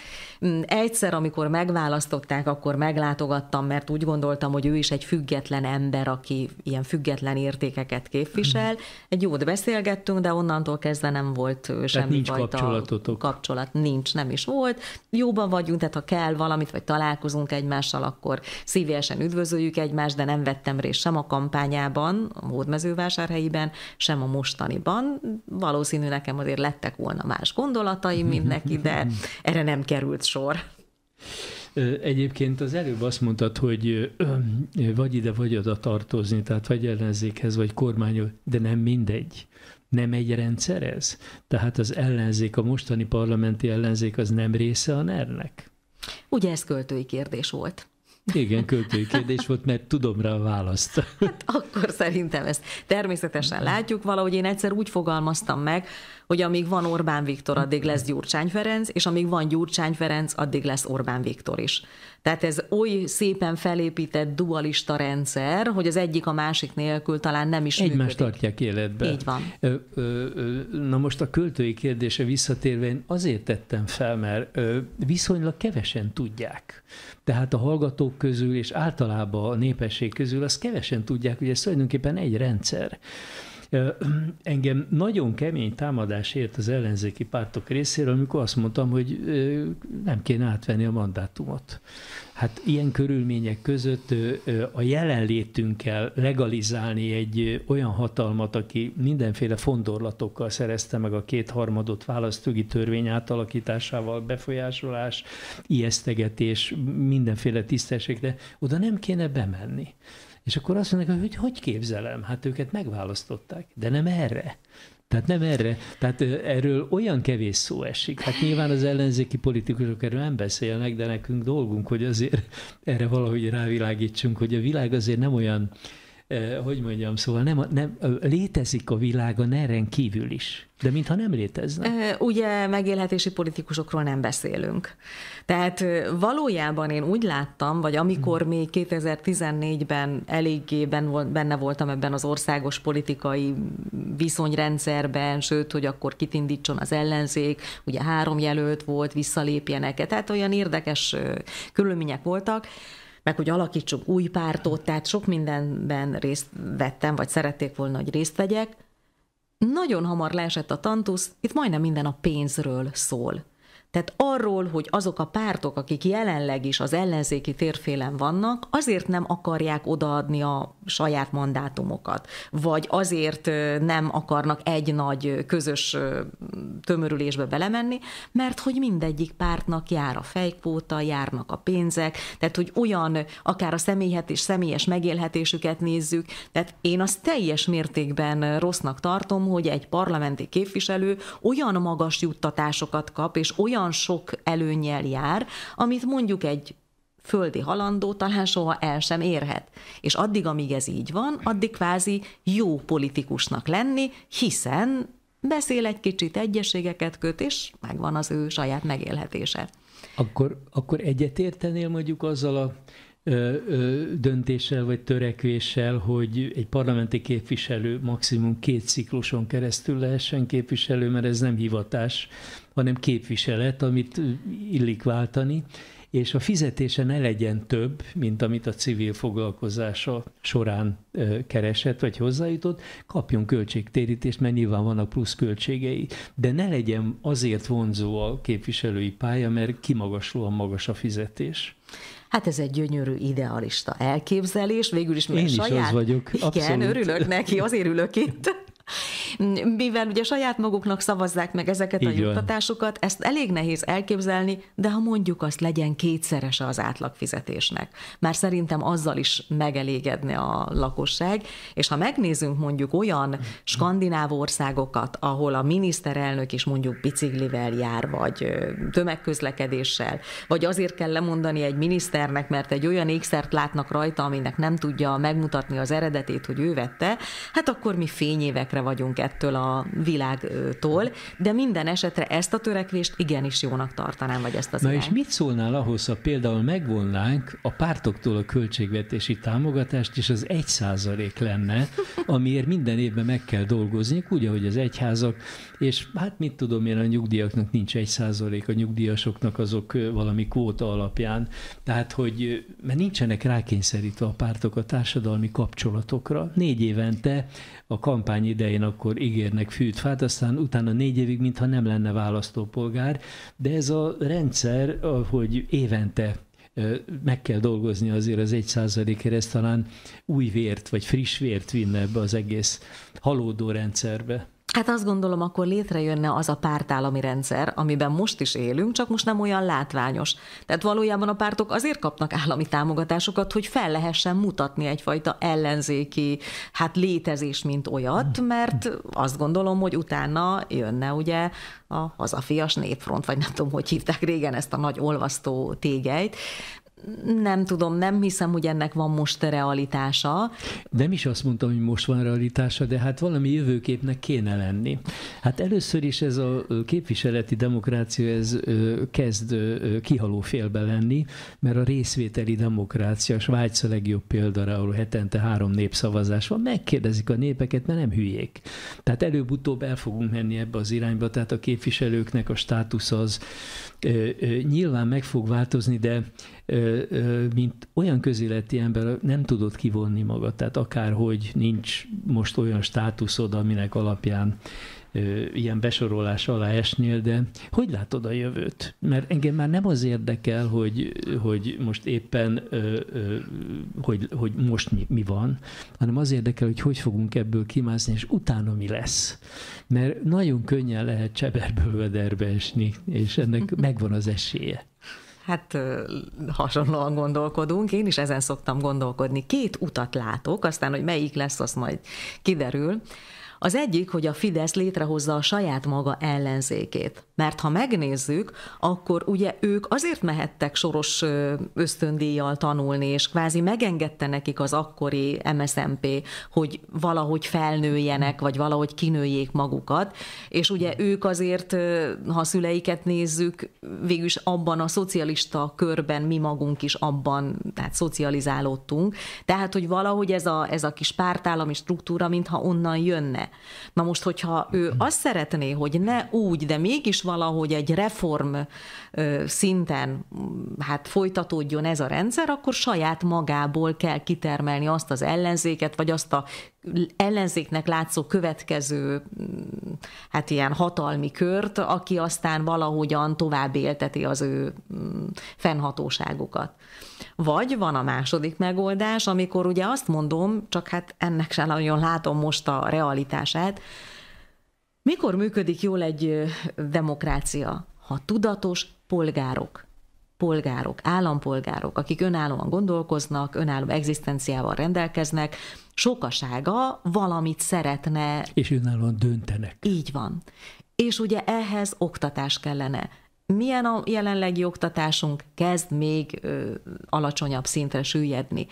Mm, egyszer, amikor megválasztották, akkor meglátogattam, mert úgy gondoltam, hogy ő is egy független ember, aki ilyen független értékeket képvisel. Egy jót beszélgettünk, de onnantól kezdve nem volt semmi nincs kapcsolatotok. kapcsolat. Nincs, nem is volt. Jóban vagyunk, tehát ha kell valamit, vagy találkozunk egymással, akkor Szívesen üdvözöljük egymást, de nem vettem részt sem a kampányában, a hódmezővásárhelyiben, sem a mostaniban. Valószínű nekem azért lettek volna más gondolataim, mint neki, de *laughs* erre nem került sor. Egyébként az előbb azt mondtad, hogy vagy ide, vagy oda tartozni, tehát vagy ellenzékhez, vagy kormányhoz, de nem mindegy nem egy rendszer ez? Tehát az ellenzék, a mostani parlamenti ellenzék az nem része a ner -nek? Ugye ez költői kérdés volt. Igen, költői kérdés volt, mert tudom rá a választ. Hát akkor szerintem ezt természetesen látjuk. Valahogy én egyszer úgy fogalmaztam meg, hogy amíg van Orbán Viktor, addig lesz Gyurcsány Ferenc, és amíg van Gyurcsány Ferenc, addig lesz Orbán Viktor is. Tehát ez oly szépen felépített dualista rendszer, hogy az egyik a másik nélkül talán nem is Egymást működik. tartják életben. Így van. Na most a költői kérdése visszatérve, én azért tettem fel, mert viszonylag kevesen tudják. Tehát a hallgatók közül és általában a népesség közül azt kevesen tudják, hogy ez tulajdonképpen egy rendszer. Engem nagyon kemény támadás ért az ellenzéki pártok részéről, amikor azt mondtam, hogy nem kéne átvenni a mandátumot. Hát ilyen körülmények között a jelenlétünkkel legalizálni egy olyan hatalmat, aki mindenféle fondorlatokkal szerezte meg a kétharmadot választógi törvény átalakításával, befolyásolás, ijesztegetés, mindenféle tisztességre, oda nem kéne bemenni. És akkor azt mondják, hogy hogy képzelem? Hát őket megválasztották, de nem erre. Tehát nem erre, tehát erről olyan kevés szó esik. Hát nyilván az ellenzéki politikusok erről nem beszélnek, de nekünk dolgunk, hogy azért erre valahogy rávilágítsunk, hogy a világ azért nem olyan hogy mondjam, szóval nem, nem, létezik a világ a neren kívül is, de mintha nem létezne. Ugye megélhetési politikusokról nem beszélünk. Tehát valójában én úgy láttam, vagy amikor hmm. még 2014-ben eléggé benne voltam ebben az országos politikai viszonyrendszerben, sőt, hogy akkor kitindítson az ellenzék, ugye három jelölt volt, visszalépjenek, tehát olyan érdekes körülmények voltak, meg hogy alakítsunk új pártot, tehát sok mindenben részt vettem, vagy szerették volna, hogy részt vegyek. Nagyon hamar leesett a tantusz, itt majdnem minden a pénzről szól. Tehát arról, hogy azok a pártok, akik jelenleg is az ellenzéki térfélen vannak, azért nem akarják odaadni a saját mandátumokat, vagy azért nem akarnak egy nagy közös tömörülésbe belemenni, mert hogy mindegyik pártnak jár a fejkvóta, járnak a pénzek, tehát hogy olyan, akár a személyhet és személyes megélhetésüket nézzük, tehát én azt teljes mértékben rossznak tartom, hogy egy parlamenti képviselő olyan magas juttatásokat kap, és olyan sok előnyel jár, amit mondjuk egy földi halandó talán soha el sem érhet. És addig, amíg ez így van, addig kvázi jó politikusnak lenni, hiszen beszél egy kicsit, egyességeket köt, és megvan az ő saját megélhetése. Akkor, akkor egyetértenél mondjuk azzal a ö, ö, döntéssel vagy törekvéssel, hogy egy parlamenti képviselő maximum két cikluson keresztül lehessen képviselő, mert ez nem hivatás, hanem képviselet, amit illik váltani és a fizetése ne legyen több, mint amit a civil foglalkozása során keresett vagy hozzájutott, kapjon költségtérítést, mert nyilván vannak plusz költségei, de ne legyen azért vonzó a képviselői pálya, mert kimagaslóan magas a fizetés. Hát ez egy gyönyörű idealista elképzelés, végül is mi Én saját... is az vagyok, abszolút. örülök neki, azért ülök itt. *laughs* mivel ugye saját maguknak szavazzák meg ezeket Így a juttatásokat, ezt elég nehéz elképzelni, de ha mondjuk azt legyen kétszerese az átlagfizetésnek. Már szerintem azzal is megelégedne a lakosság, és ha megnézünk mondjuk olyan skandináv országokat, ahol a miniszterelnök is mondjuk biciklivel jár, vagy tömegközlekedéssel, vagy azért kell lemondani egy miniszternek, mert egy olyan ékszert látnak rajta, aminek nem tudja megmutatni az eredetét, hogy ő vette, hát akkor mi fényévekre vagyunk ettől a világtól, de minden esetre ezt a törekvést igenis jónak tartanám, vagy ezt az Na irány. és mit szólnál ahhoz, ha például megvonnánk a pártoktól a költségvetési támogatást, és az egy százalék lenne, amiért minden évben meg kell dolgozni, úgy, ahogy az egyházak, és hát mit tudom én, a nyugdíjaknak nincs egy százalék, a nyugdíjasoknak azok valami kvóta alapján, tehát hogy, mert nincsenek rákényszerítve a pártok a társadalmi kapcsolatokra. Négy évente a kampány idején akkor ígérnek fát, aztán utána négy évig, mintha nem lenne választópolgár, de ez a rendszer, hogy évente meg kell dolgozni azért az egy százalékért, ez talán új vért, vagy friss vért vinne ebbe az egész halódó rendszerbe. Hát azt gondolom, akkor létrejönne az a pártállami rendszer, amiben most is élünk, csak most nem olyan látványos. Tehát valójában a pártok azért kapnak állami támogatásokat, hogy fel lehessen mutatni egyfajta ellenzéki hát létezés, mint olyat, mert azt gondolom, hogy utána jönne ugye a hazafias népfront, vagy nem tudom, hogy hívták régen ezt a nagy olvasztó tégeit nem tudom, nem hiszem, hogy ennek van most realitása. Nem is azt mondtam, hogy most van realitása, de hát valami jövőképnek kéne lenni. Hát először is ez a képviseleti demokrácia, ez kezd kihaló félbe lenni, mert a részvételi demokrácia, a Svájc a legjobb példa, ahol hetente három népszavazás van, megkérdezik a népeket, mert nem hülyék. Tehát előbb-utóbb el fogunk menni ebbe az irányba, tehát a képviselőknek a státusz az nyilván meg fog változni, de mint olyan közéleti ember nem tudod kivonni magad, tehát akárhogy nincs most olyan státuszod, aminek alapján ilyen besorolás alá esnél, de hogy látod a jövőt? Mert engem már nem az érdekel, hogy, hogy most éppen, hogy, hogy most mi, mi van, hanem az érdekel, hogy hogy fogunk ebből kimászni, és utána mi lesz. Mert nagyon könnyen lehet cseberből vederbe esni, és ennek *laughs* megvan az esélye. Hát hasonlóan gondolkodunk, én is ezen szoktam gondolkodni. Két utat látok, aztán, hogy melyik lesz, az majd kiderül. Az egyik, hogy a Fidesz létrehozza a saját maga ellenzékét. Mert ha megnézzük, akkor ugye ők azért mehettek soros ösztöndíjjal tanulni, és kvázi megengedte nekik az akkori MSMP, hogy valahogy felnőjenek, vagy valahogy kinőjék magukat, és ugye ők azért, ha szüleiket nézzük, végülis abban a szocialista körben mi magunk is abban, tehát szocializálódtunk, tehát hogy valahogy ez a, ez a kis pártállami struktúra, mintha onnan jönne. Na most, hogyha ő azt szeretné, hogy ne úgy, de mégis valahogy egy reform szinten hát folytatódjon ez a rendszer, akkor saját magából kell kitermelni azt az ellenzéket, vagy azt a ellenzéknek látszó következő mm, hát ilyen hatalmi kört, aki aztán valahogyan tovább élteti az ő mm, fennhatóságukat. Vagy van a második megoldás, amikor ugye azt mondom, csak hát ennek sem nagyon látom most a realitását, mikor működik jól egy demokrácia? Ha tudatos polgárok polgárok, állampolgárok, akik önállóan gondolkoznak, önálló egzisztenciával rendelkeznek, sokasága valamit szeretne. És önállóan döntenek. Így van. És ugye ehhez oktatás kellene. Milyen a jelenlegi oktatásunk? Kezd még ö, alacsonyabb szintre süllyedni.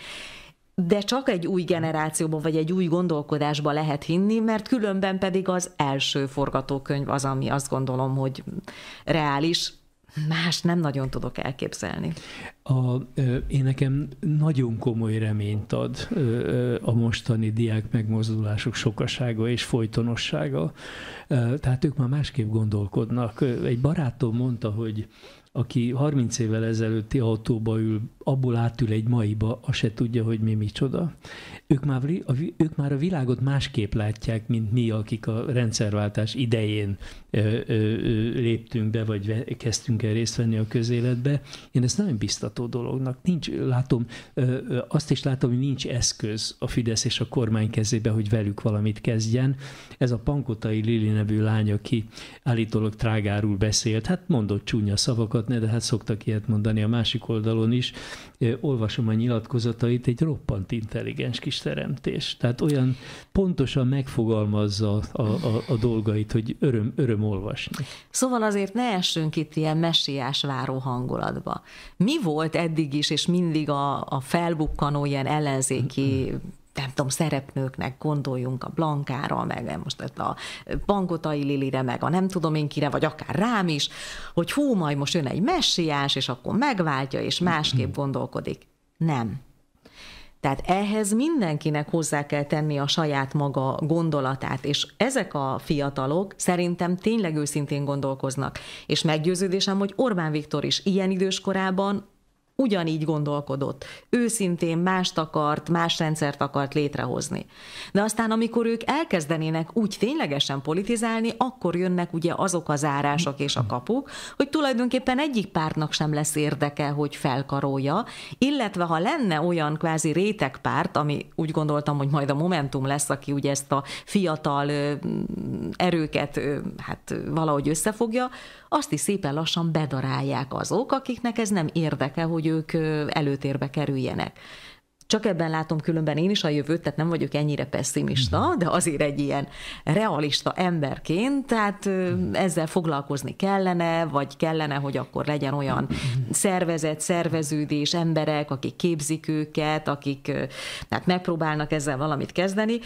De csak egy új generációban vagy egy új gondolkodásba lehet hinni, mert különben pedig az első forgatókönyv az, ami azt gondolom, hogy reális, más nem nagyon tudok elképzelni. A, én nekem nagyon komoly reményt ad a mostani diák megmozdulások sokasága és folytonossága. Tehát ők már másképp gondolkodnak. Egy barátom mondta, hogy aki 30 évvel ezelőtti autóba ül, abból átül egy maiba, azt se tudja, hogy mi micsoda. Ők már, a, ők már a világot másképp látják, mint mi, akik a rendszerváltás idején ö, ö, léptünk be, vagy kezdtünk el részt venni a közéletbe. Én ezt nagyon biztató dolognak. Nincs, látom, ö, azt is látom, hogy nincs eszköz a Fidesz és a kormány kezébe, hogy velük valamit kezdjen. Ez a Pankotai Lili nevű lány, aki állítólag trágárul beszélt, hát mondott csúnya szavakat, hallgatni, de hát szoktak ilyet mondani a másik oldalon is. Olvasom a nyilatkozatait, egy roppant intelligens kis teremtés. Tehát olyan pontosan megfogalmazza a, a, a dolgait, hogy öröm, öröm olvasni. Szóval azért ne essünk itt ilyen messiás váró hangulatba. Mi volt eddig is, és mindig a, a felbukkanó ilyen ellenzéki nem tudom, szerepnőknek gondoljunk a Blankára, meg most a Bangotai Lilire, meg a nem tudom én kire, vagy akár rám is, hogy hú, majd most jön egy messiás, és akkor megváltja, és másképp mhm. gondolkodik. Nem. Tehát ehhez mindenkinek hozzá kell tenni a saját maga gondolatát, és ezek a fiatalok szerintem tényleg őszintén gondolkoznak. És meggyőződésem, hogy Orbán Viktor is ilyen időskorában ugyanígy gondolkodott. Őszintén mást akart, más rendszert akart létrehozni. De aztán, amikor ők elkezdenének úgy ténylegesen politizálni, akkor jönnek ugye azok az árások és a kapuk, hogy tulajdonképpen egyik pártnak sem lesz érdeke, hogy felkarolja, illetve ha lenne olyan kvázi rétegpárt, ami úgy gondoltam, hogy majd a Momentum lesz, aki ugye ezt a fiatal erőket hát valahogy összefogja, azt is szépen lassan bedarálják azok, akiknek ez nem érdeke, hogy hogy ők előtérbe kerüljenek. Csak ebben látom különben én is a jövőt, tehát nem vagyok ennyire pessimista, mhm. de azért egy ilyen realista emberként, tehát mhm. ezzel foglalkozni kellene, vagy kellene, hogy akkor legyen olyan mhm. szervezet, szerveződés, emberek, akik képzik őket, akik hát megpróbálnak ezzel valamit kezdeni.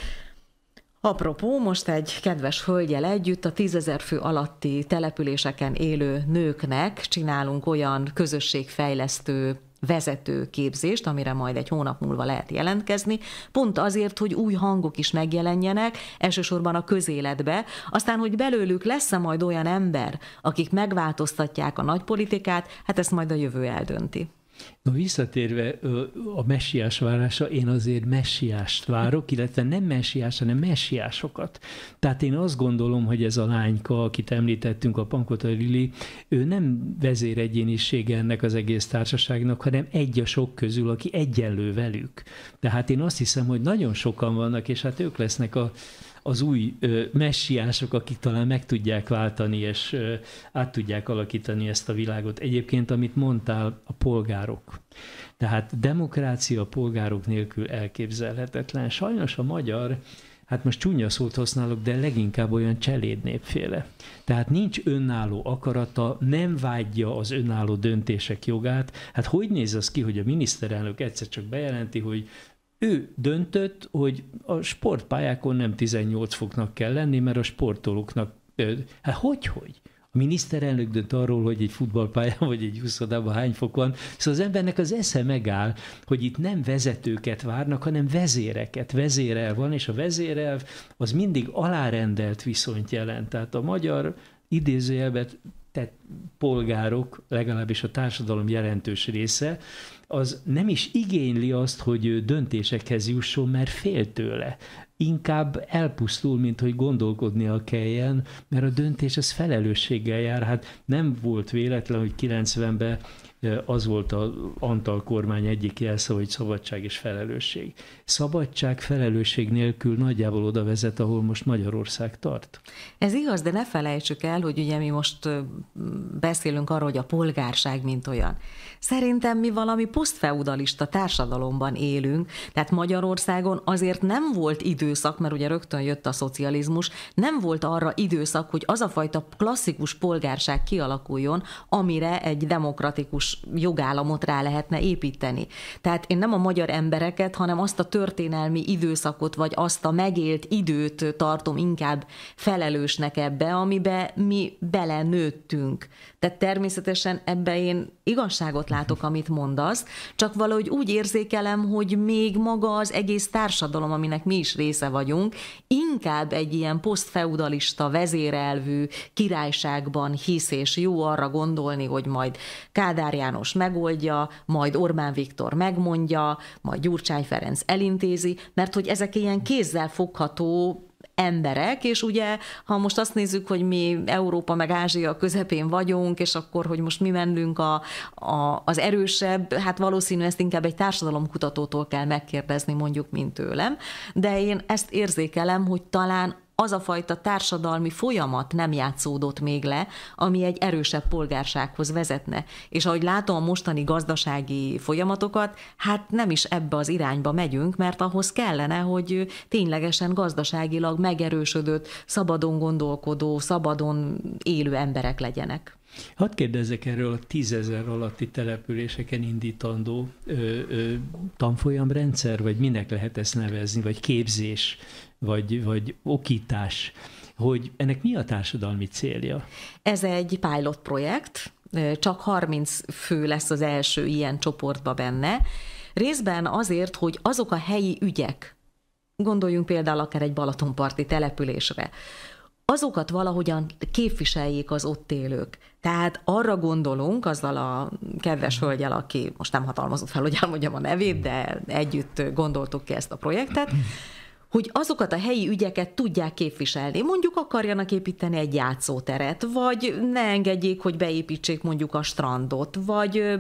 Apropó, most egy kedves hölgyel együtt a tízezer fő alatti településeken élő nőknek csinálunk olyan közösségfejlesztő vezető képzést, amire majd egy hónap múlva lehet jelentkezni, pont azért, hogy új hangok is megjelenjenek, elsősorban a közéletbe, aztán, hogy belőlük lesz-e majd olyan ember, akik megváltoztatják a nagypolitikát, hát ezt majd a jövő eldönti. Na visszatérve a messiás várása, én azért messiást várok, illetve nem messiás, hanem messiásokat. Tehát én azt gondolom, hogy ez a lányka, akit említettünk, a Pankota Lili, ő nem vezéregyénisége ennek az egész társaságnak, hanem egy a sok közül, aki egyenlő velük. Tehát én azt hiszem, hogy nagyon sokan vannak, és hát ők lesznek a, az új ö, messiások, akik talán meg tudják váltani és ö, át tudják alakítani ezt a világot. Egyébként, amit mondtál, a polgárok. Tehát demokrácia a polgárok nélkül elképzelhetetlen. Sajnos a magyar hát most csúnya szót használok, de leginkább olyan cselédnépféle. Tehát nincs önálló akarata, nem vágyja az önálló döntések jogát. Hát hogy néz az ki, hogy a miniszterelnök egyszer csak bejelenti, hogy ő döntött, hogy a sportpályákon nem 18 foknak kell lenni, mert a sportolóknak, hát hogy, hogy? A miniszterelnök dönt arról, hogy egy futballpályán vagy egy úszodában hány fok van. Szóval az embernek az esze megáll, hogy itt nem vezetőket várnak, hanem vezéreket. Vezérel van, és a vezérelv az mindig alárendelt viszont jelent. Tehát a magyar idézőjelbet tehát polgárok, legalábbis a társadalom jelentős része, az nem is igényli azt, hogy döntésekhez jusson, mert fél tőle. Inkább elpusztul, mint hogy gondolkodnia kelljen, mert a döntés az felelősséggel jár. Hát nem volt véletlen, hogy 90-ben az volt a Antal kormány egyik jelszó, hogy szabadság és felelősség. Szabadság, felelősség nélkül nagyjából oda vezet, ahol most Magyarország tart. Ez igaz, de ne felejtsük el, hogy ugye mi most beszélünk arról, hogy a polgárság mint olyan. Szerintem mi valami posztfeudalista társadalomban élünk, tehát Magyarországon azért nem volt időszak, mert ugye rögtön jött a szocializmus, nem volt arra időszak, hogy az a fajta klasszikus polgárság kialakuljon, amire egy demokratikus demokratikus jogállamot rá lehetne építeni. Tehát én nem a magyar embereket, hanem azt a történelmi időszakot, vagy azt a megélt időt tartom inkább felelősnek ebbe, amibe mi belenőttünk. Tehát természetesen ebbe én igazságot látok, amit mondasz, csak valahogy úgy érzékelem, hogy még maga az egész társadalom, aminek mi is része vagyunk, inkább egy ilyen posztfeudalista, vezérelvű királyságban hisz, és jó arra gondolni, hogy majd Kádár János megoldja, majd Orbán Viktor megmondja, majd Gyurcsány Ferenc elintézi, mert hogy ezek ilyen kézzel fogható emberek, és ugye, ha most azt nézzük, hogy mi Európa meg Ázsia közepén vagyunk, és akkor, hogy most mi mennünk a, a, az erősebb, hát valószínű ezt inkább egy társadalomkutatótól kell megkérdezni, mondjuk, mint tőlem, de én ezt érzékelem, hogy talán az a fajta társadalmi folyamat nem játszódott még le, ami egy erősebb polgársághoz vezetne. És ahogy látom a mostani gazdasági folyamatokat, hát nem is ebbe az irányba megyünk, mert ahhoz kellene, hogy ténylegesen gazdaságilag megerősödött, szabadon gondolkodó, szabadon élő emberek legyenek. Hadd kérdezzek erről a tízezer alatti településeken indítandó ö, ö, tanfolyamrendszer, vagy minek lehet ezt nevezni, vagy képzés vagy, vagy okítás, hogy ennek mi a társadalmi célja? Ez egy pilot projekt, csak 30 fő lesz az első ilyen csoportba benne, részben azért, hogy azok a helyi ügyek, gondoljunk például akár egy Balatonparti településre, azokat valahogyan képviseljék az ott élők. Tehát arra gondolunk, azzal a kedves mhm. hölgyel, aki most nem hatalmazott fel, hogy elmondjam a nevét, de együtt gondoltuk ki ezt a projektet, hogy azokat a helyi ügyeket tudják képviselni. Mondjuk akarjanak építeni egy játszóteret, vagy ne engedjék, hogy beépítsék mondjuk a strandot, vagy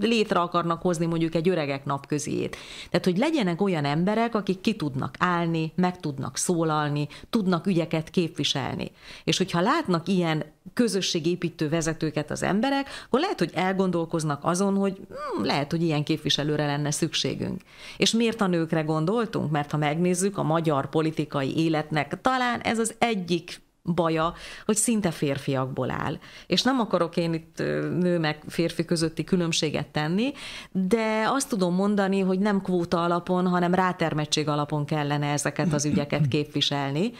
létre akarnak hozni mondjuk egy öregek napköziét. Tehát, hogy legyenek olyan emberek, akik ki tudnak állni, meg tudnak szólalni, tudnak ügyeket képviselni. És hogyha látnak ilyen közösségépítő vezetőket az emberek, akkor lehet, hogy elgondolkoznak azon, hogy hm, lehet, hogy ilyen képviselőre lenne szükségünk. És miért a nőkre gondoltunk? Mert ha megnézzük, a magyar politikai életnek talán ez az egyik baja, hogy szinte férfiakból áll. És nem akarok én itt nő meg férfi közötti különbséget tenni, de azt tudom mondani, hogy nem kvóta alapon, hanem rátermettség alapon kellene ezeket az ügyeket képviselni,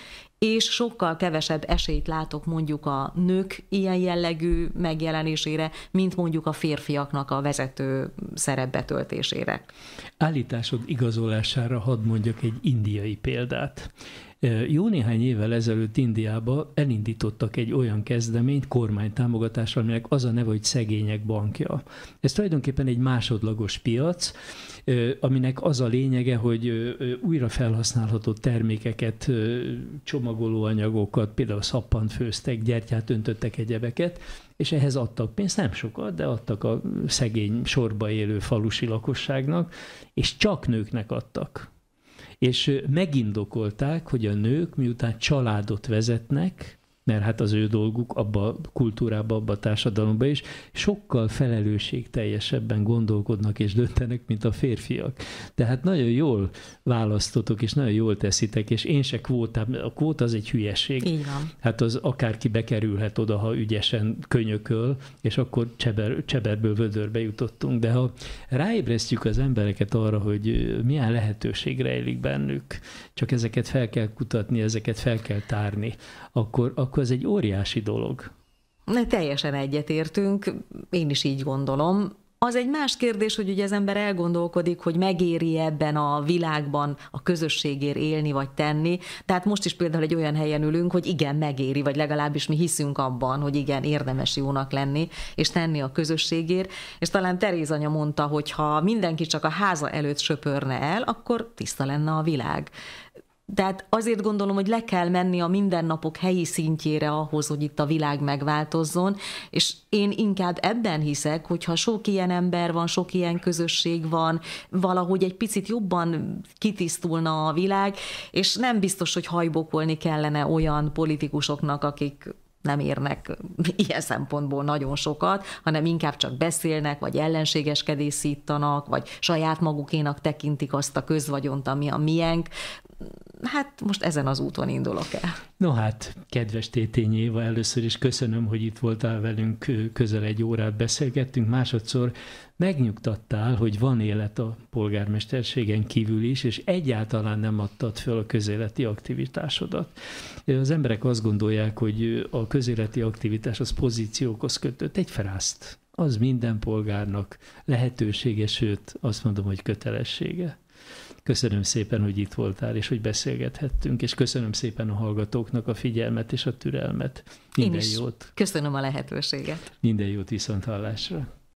és sokkal kevesebb esélyt látok mondjuk a nők ilyen jellegű megjelenésére, mint mondjuk a férfiaknak a vezető szerep betöltésére. Állításod igazolására hadd mondjak egy indiai példát. Jó néhány évvel ezelőtt Indiába elindítottak egy olyan kezdeményt kormánytámogatással, aminek az a neve, hogy szegények bankja. Ez tulajdonképpen egy másodlagos piac, aminek az a lényege, hogy újra felhasználható termékeket, csomagolóanyagokat, például szappant főztek, gyertyát öntöttek egyebeket, és ehhez adtak pénzt, nem sokat, de adtak a szegény sorba élő falusi lakosságnak, és csak nőknek adtak és megindokolták, hogy a nők miután családot vezetnek, mert hát az ő dolguk abba a kultúrába, abba a társadalomba is sokkal felelősségteljesebben gondolkodnak és döntenek, mint a férfiak. Tehát nagyon jól választotok, és nagyon jól teszitek, és én se kvóta, a kvóta az egy hülyeség. Így van. Hát az akárki bekerülhet oda, ha ügyesen könyököl, és akkor cseber, cseberből vödörbe jutottunk. De ha ráébresztjük az embereket arra, hogy milyen lehetőség rejlik bennük, csak ezeket fel kell kutatni, ezeket fel kell tárni, akkor, akkor akkor ez egy óriási dolog. Ne Teljesen egyetértünk, én is így gondolom. Az egy más kérdés, hogy ugye az ember elgondolkodik, hogy megéri -e ebben a világban a közösségért élni vagy tenni. Tehát most is például egy olyan helyen ülünk, hogy igen, megéri, vagy legalábbis mi hiszünk abban, hogy igen, érdemes jónak lenni, és tenni a közösségért. És talán Teréz anya mondta, hogy ha mindenki csak a háza előtt söpörne el, akkor tiszta lenne a világ tehát azért gondolom, hogy le kell menni a mindennapok helyi szintjére ahhoz, hogy itt a világ megváltozzon, és én inkább ebben hiszek, hogyha sok ilyen ember van, sok ilyen közösség van, valahogy egy picit jobban kitisztulna a világ, és nem biztos, hogy hajbokolni kellene olyan politikusoknak, akik nem érnek *laughs* ilyen szempontból nagyon sokat, hanem inkább csak beszélnek, vagy ellenségeskedészítanak, vagy saját magukénak tekintik azt a közvagyont, ami a miénk hát most ezen az úton indulok el. No hát, kedves Tétény Éva, először is köszönöm, hogy itt voltál velünk, közel egy órát beszélgettünk, másodszor megnyugtattál, hogy van élet a polgármesterségen kívül is, és egyáltalán nem adtad föl a közéleti aktivitásodat. Az emberek azt gondolják, hogy a közéleti aktivitás az pozíciókhoz kötött. Egy frászt. Az minden polgárnak lehetősége, sőt, azt mondom, hogy kötelessége. Köszönöm szépen, hogy itt voltál, és hogy beszélgethettünk, és köszönöm szépen a hallgatóknak a figyelmet és a türelmet. Minden Én is jót. Köszönöm a lehetőséget. Minden jót viszont hallásra.